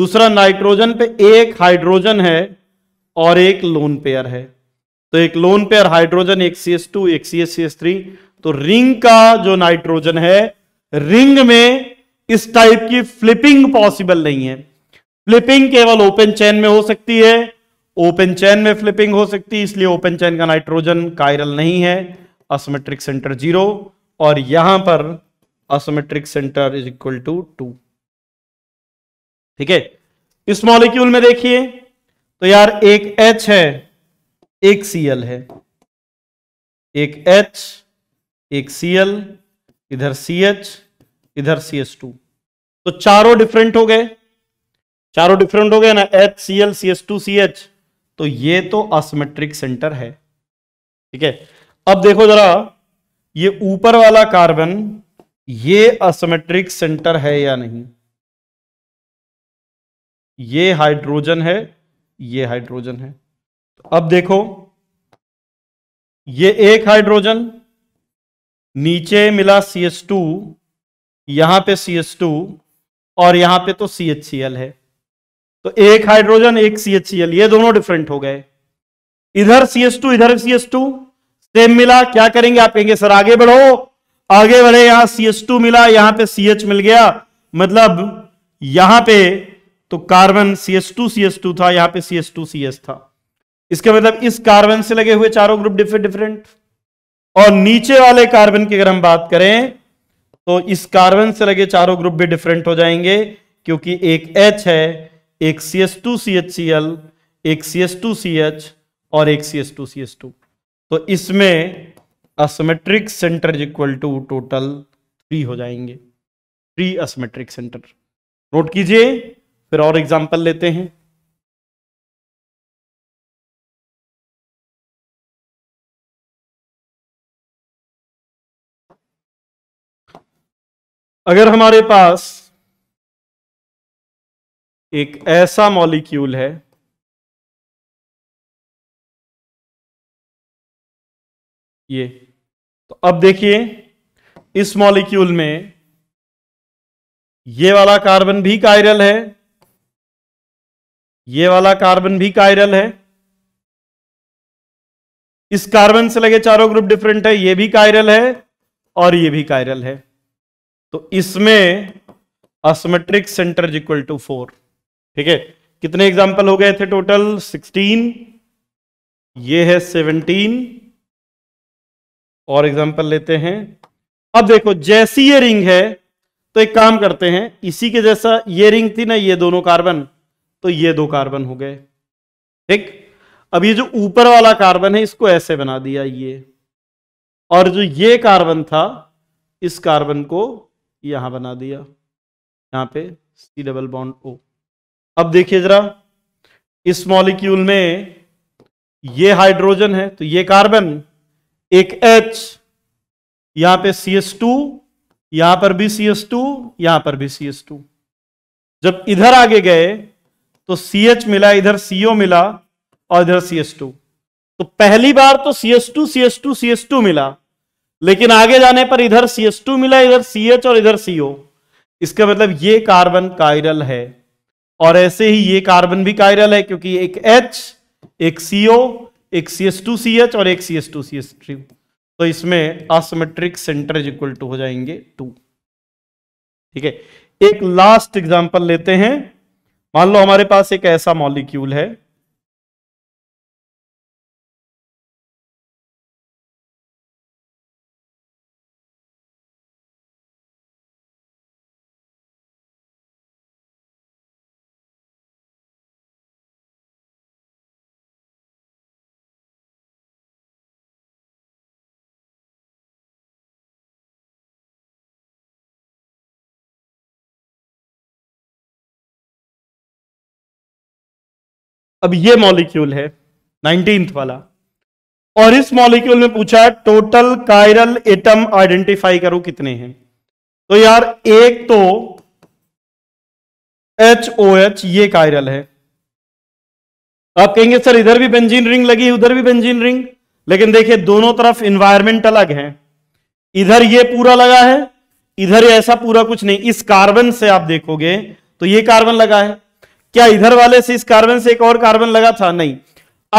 दूसरा नाइट्रोजन पे एक हाइड्रोजन है और एक लोन पेयर है तो एक लोन पेयर हाइड्रोजन एक सी एस टू एक C S C S three तो रिंग का जो नाइट्रोजन है रिंग में इस टाइप की फ्लिपिंग पॉसिबल नहीं है फ्लिपिंग केवल ओपन चेन में हो सकती है ओपन चैन में फ्लिपिंग हो सकती है इसलिए ओपन चैन का नाइट्रोजन कायरल नहीं है असमेट्रिक सेंटर जीरो और यहां पर asymmetric centre is equal to two ठीक है इस मॉलिक्यूल में देखिए तो यार एक एच है एक सीएल है एक एच एक सीएल इधर सी एच इधर सी एस टू तो चारों डिफरेंट हो गए चारों डिफरेंट हो गए ना H C L C S two C H तो ये तो असमेट्रिक सेंटर है ठीक है अब देखो जरा ये ऊपर वाला कार्बन ये असमेट्रिक सेंटर है या नहीं ये हाइड्रोजन है ये हाइड्रोजन है अब देखो ये एक हाइड्रोजन नीचे मिला सी एस टू यहां पर सी एस टू और यहां पे तो सी एच सी एल है तो एक हाइड्रोजन एक सी ये दोनों डिफरेंट हो गए इधर सी टू इधर सी टू सेम मिला क्या करेंगे आप कहेंगे सर आगे बढ़ो आगे बढ़े यहां सी टू मिला यहां पे सी मिल गया मतलब यहां पे तो carbon C S two C S two था यहां पे C S two C S था इसके मतलब इस कार्बन से लगे हुए चारों ग्रुप डिफरेंट डिफरेंट और नीचे वाले कार्बन की अगर हम बात करें तो इस कार्बन से लगे चारों ग्रुप भी डिफरेंट हो जाएंगे क्योंकि एक एच है एक C S two C H C L एक C S two C H और एक C S two C S two तो इसमें asymmetric centre equal to total three हो जाएंगे थ्री असमेट्रिक सेंटर नोट कीजिए फिर और एग्जाम्पल लेते हैं अगर हमारे पास एक ऐसा मॉलिक्यूल है ये तो अब देखिए इस मॉलिक्यूल में ये वाला कार्बन भी कायरल है ये वाला कार्बन भी कायरल है इस कार्बन से लगे चारों ग्रुप डिफरेंट है ये भी कायरल है और ये भी कायरल है तो इसमें asymmetric centre is equal to four ठीक है कितने एग्जाम्पल हो गए थे टोटल सिक्सटीन ये है सेवनटीन और एग्जाम्पल लेते हैं अब देखो जैसी ये रिंग है तो एक काम करते हैं इसी के जैसा ये रिंग थी ना ये दोनों कार्बन तो ये दो कार्बन हो गए ठीक अब ये जो ऊपर वाला कार्बन है इसको ऐसे बना दिया ये और जो ये कार्बन था इस कार्बन को यहां बना दिया यहां पे सी डबल बॉन्ड ओ अब देखिए जरा इस मॉलिक्यूल में ये हाइड्रोजन है तो ये कार्बन एक H यहां पे टू यहां पर भी सी एस टू यहां पर भी सी एस टू जब इधर आगे गए तो एच मिला इधर सीओ मिला और इधर सी एस टू तो पहली बार तो two C S two C S two मिला लेकिन आगे जाने पर इधर सी एस टू मिला इधर सी एच और इधर ओ इसका मतलब ये कार्बन कायरल है और ऐसे ही ये कार्बन भी कायरल है क्योंकि एक एच एक सीओ एक C C S two H और एक C C S S two three तो इसमें asymmetric centre is equal to हो जाएंगे टू ठीक है एक लास्ट एग्जांपल लेते हैं मान लो हमारे पास एक ऐसा मॉलिक्यूल है अब ये मॉलिक्यूल है नाइनटीन वाला और इस मॉलिक्यूल में पूछा है टोटल कायरल एटम आइडेंटिफाई करो कितने हैं तो यार एक तो एच ओ एच ये कायरल है आप कहेंगे सर इधर भी बेंजीन रिंग लगी उधर भी बेंजीन रिंग लेकिन देखिए दोनों तरफ इन्वायरमेंट अलग है इधर ये पूरा लगा है इधर ऐसा पूरा कुछ नहीं इस कार्बन से आप देखोगे तो ये कार्बन लगा है क्या इधर वाले से इस कार्बन से एक और कार्बन लगा था नहीं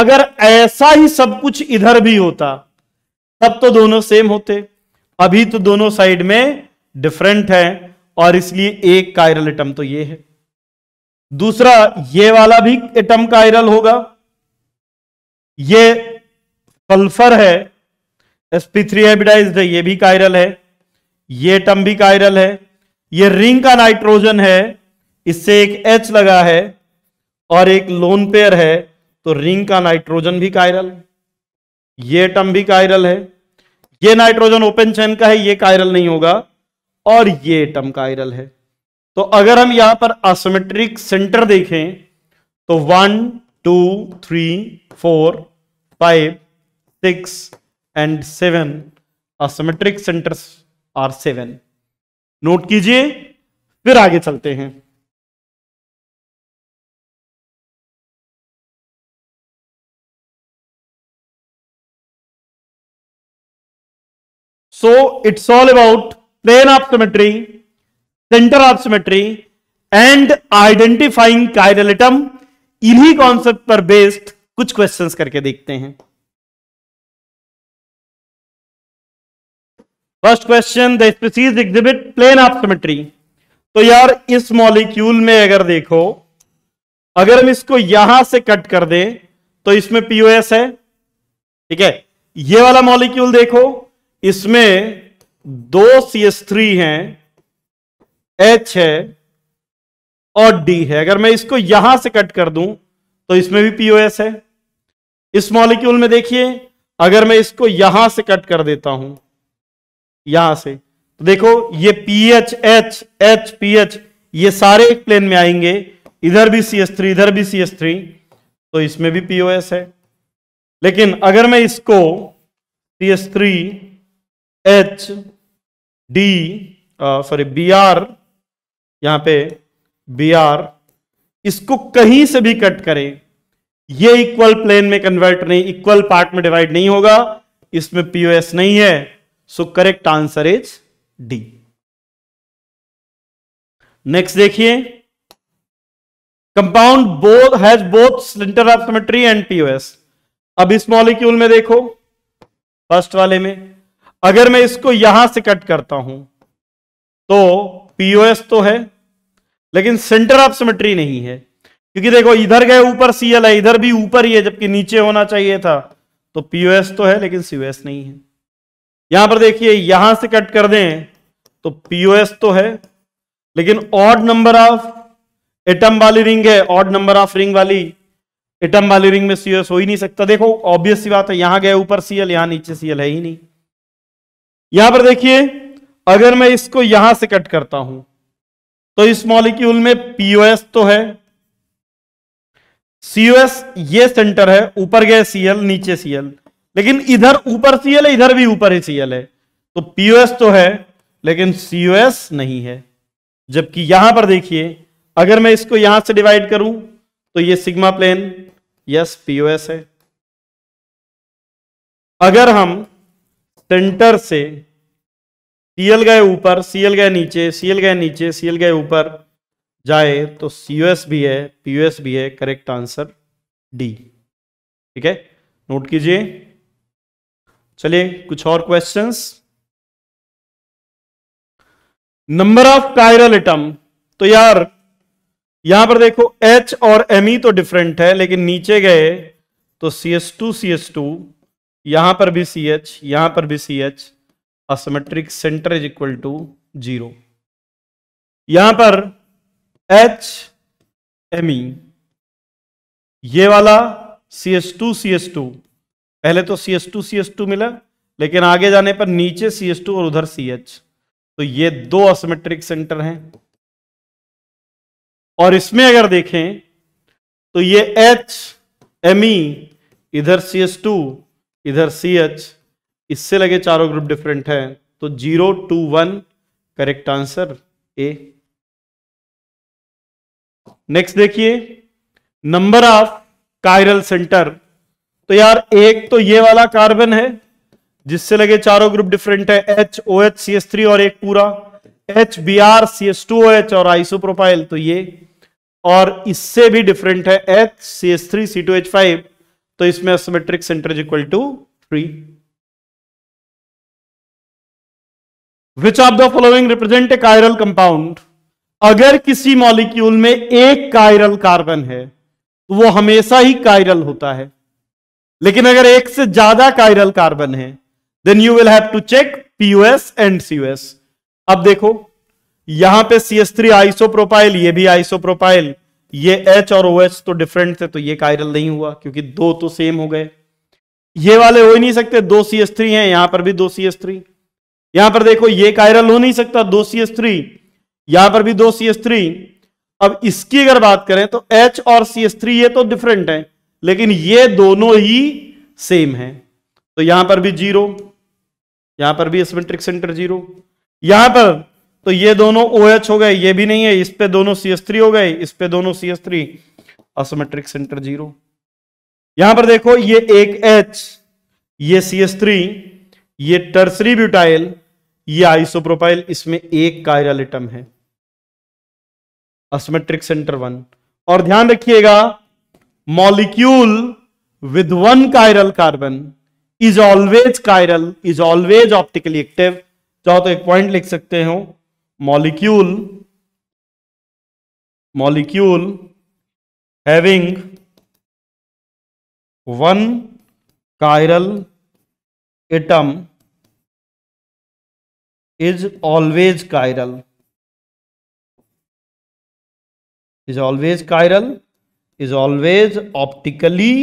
अगर ऐसा ही सब कुछ इधर भी होता तब तो दोनों सेम होते अभी तो दोनों साइड में डिफरेंट है और इसलिए एक कायरल एटम तो ये है दूसरा ये वाला भी एटम कायरल होगा ये सल्फर है sp3 हाइब्रिडाइज्ड है ये भी कायरल है ये एटम भी कायरल है ये रिंग का नाइट्रोजन है इससे एक एच लगा है और एक लोन पेयर है तो रिंग का नाइट्रोजन भी कायरल ये एटम भी कायरल है ये नाइट्रोजन ओपन चैन का है ये कायरल नहीं होगा और ये एटम कायरल है तो अगर हम यहां पर असमेट्रिक सेंटर देखें तो one two three four five six and seven asymmetric centres are seven note कीजिए फिर आगे चलते हैं So it's all about plane of symmetry, center of symmetry and identifying atom इन्हीं कॉन्सेप्ट पर बेस्ड कुछ क्वेश्चंस करके देखते हैं first question the species exhibit plane of symmetry तो यार इस मॉलिक्यूल में अगर देखो अगर हम इसको यहां से कट कर दें तो इसमें पीओएस है ठीक है ये वाला मॉलिक्यूल देखो इसमें दो सी एस थ्री है एच है और डी है अगर मैं इसको यहां से कट कर दूं तो इसमें भी पीओएस है इस मॉलिक्यूल में देखिए अगर मैं इसको यहां से कट कर देता हूं यहां से तो देखो ये पीएच एच एच पीएच ये सारे एक प्लेन में आएंगे इधर भी सी एस थ्री इधर भी सी एस थ्री तो इसमें भी पीओएस है लेकिन अगर मैं इसको C S three H D sorry B R यहां पे बी आर इसको कहीं से भी कट करें ये इक्वल प्लेन में कन्वर्ट नहीं इक्वल पार्ट में डिवाइड नहीं होगा इसमें पीओएस नहीं है so correct answer is D next देखिए compound both has both centre of symmetry and POS अब इस मॉलिक्यूल में देखो फर्स्ट वाले में अगर मैं इसको यहां से कट करता हूं तो पीओएस तो है लेकिन सेंटर ऑफ सिमेट्री नहीं है क्योंकि देखो इधर गए ऊपर सीएल है इधर भी ऊपर ही है जबकि नीचे होना चाहिए था तो पीओएस तो है लेकिन सीओएस नहीं है यहां पर देखिए यहां से कट कर दें तो पीओएस तो है लेकिन ऑड नंबर ऑफ एटम वाली रिंग है ऑड नंबर ऑफ रिंग वाली एटम वाली रिंग में सीएस हो ही नहीं सकता देखो ऑब्वियस सी बात है यहां गए ऊपर सीएल यहां नीचे सीएल है ही नहीं यहां पर देखिए अगर मैं इसको यहां से कट करता हूं तो इस मॉलिक्यूल में पीओएस तो है सीओएस ये सेंटर है ऊपर गए सीएल नीचे सीएल लेकिन इधर ऊपर सीएल है इधर भी ऊपर ही सीएल है तो पीओएस तो है लेकिन सीओएस नहीं है जबकि यहां पर देखिए अगर मैं इसको यहां से डिवाइड करूं तो ये सिग्मा प्लेन यस पीओएस है अगर हम सेंटर से सीएल गए ऊपर सीएल गए नीचे सीएल गए नीचे सीएल गए ऊपर जाए तो सीओएस भी है पीओएस भी है करेक्ट आंसर डी ठीक है नोट कीजिए चलिए कुछ और questions number of chiral atom तो यार यहां पर देखो एच और एम e तो डिफरेंट है लेकिन नीचे गए तो C S two C S two यहां पर भी सी एच यहां पर भी C H asymmetric centre is equal to zero यहां पर एच एम ई ये वाला C S two C S two पहले तो C S two C S two मिला लेकिन आगे जाने पर नीचे सी एस टू और उधर सी एच तो ये दो असमेट्रिक सेंटर हैं और इसमें अगर देखें तो ये एच एम ई इधर सी एस टू इधर सी एच इससे लगे चारों ग्रुप डिफरेंट हैं तो zero two one correct answer A next देखिए नंबर ऑफ कायरल सेंटर तो यार एक तो ये वाला कार्बन है जिससे लगे चारों ग्रुप डिफरेंट है H O H C S three और एक पूरा H B R C S two O H और प्रोफाइल तो ये और इससे भी डिफरेंट है H C S three C two H five तो इसमें asymmetric centre is equal to three which of the following represent a chiral compound अगर किसी मॉलिक्यूल में एक कायरल कार्बन है तो वो हमेशा ही कायरल होता है लेकिन अगर एक से ज्यादा कायरल कार्बन है then you will have to check PUS and CUS अब देखो यहां पे सी एस थ्री आइसोप्रोपाइल ये भी आइसोप्रोपाइल ये एच और ओ एच तो डिफरेंट थे तो ये कायरल नहीं हुआ क्योंकि दो तो सेम हो गए ये वाले हो ही नहीं सकते दो सी एस थ्री है यहां पर भी दो सी एस थ्री यहां पर देखो ये कायरल हो नहीं सकता दो सी एस थ्री यहां पर भी दो सी एस थ्री अब इसकी अगर बात करें तो एच और सी एस थ्री ये तो डिफरेंट है लेकिन ये दोनों ही सेम है तो यहां पर भी जीरो यहां पर भी एसमेट्रिक सेंटर जीरो यहां पर तो ये दोनों ओ OH हो गए ये भी नहीं है इस पे दोनों सी एस थ्री हो गए इस पे दोनों C S three asymmetric centre zero यहां पर देखो ये एक एच ये सी एस थ्री ये टर्सरी ब्यूटाइल ये आइसोप्रोपाइल इसमें एक कायरल एटम है असमेट्रिक सेंटर वन और ध्यान रखिएगा molecule with one chiral carbon is always chiral is always optically active चाहो तो एक पॉइंट लिख सकते हो molecule molecule having one chiral atom is always chiral is always chiral is always optically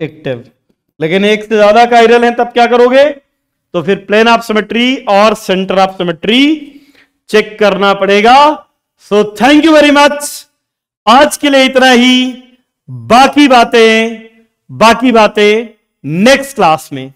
active लेकिन एक से ज्यादा कायरल हैं तब क्या करोगे तो फिर प्लेन ऑफ सिमेट्री और सेंटर ऑफ सिमेट्री चेक करना पड़ेगा so thank you very much आज के लिए इतना ही बाकी बातें बाकी बातें नेक्स्ट क्लास में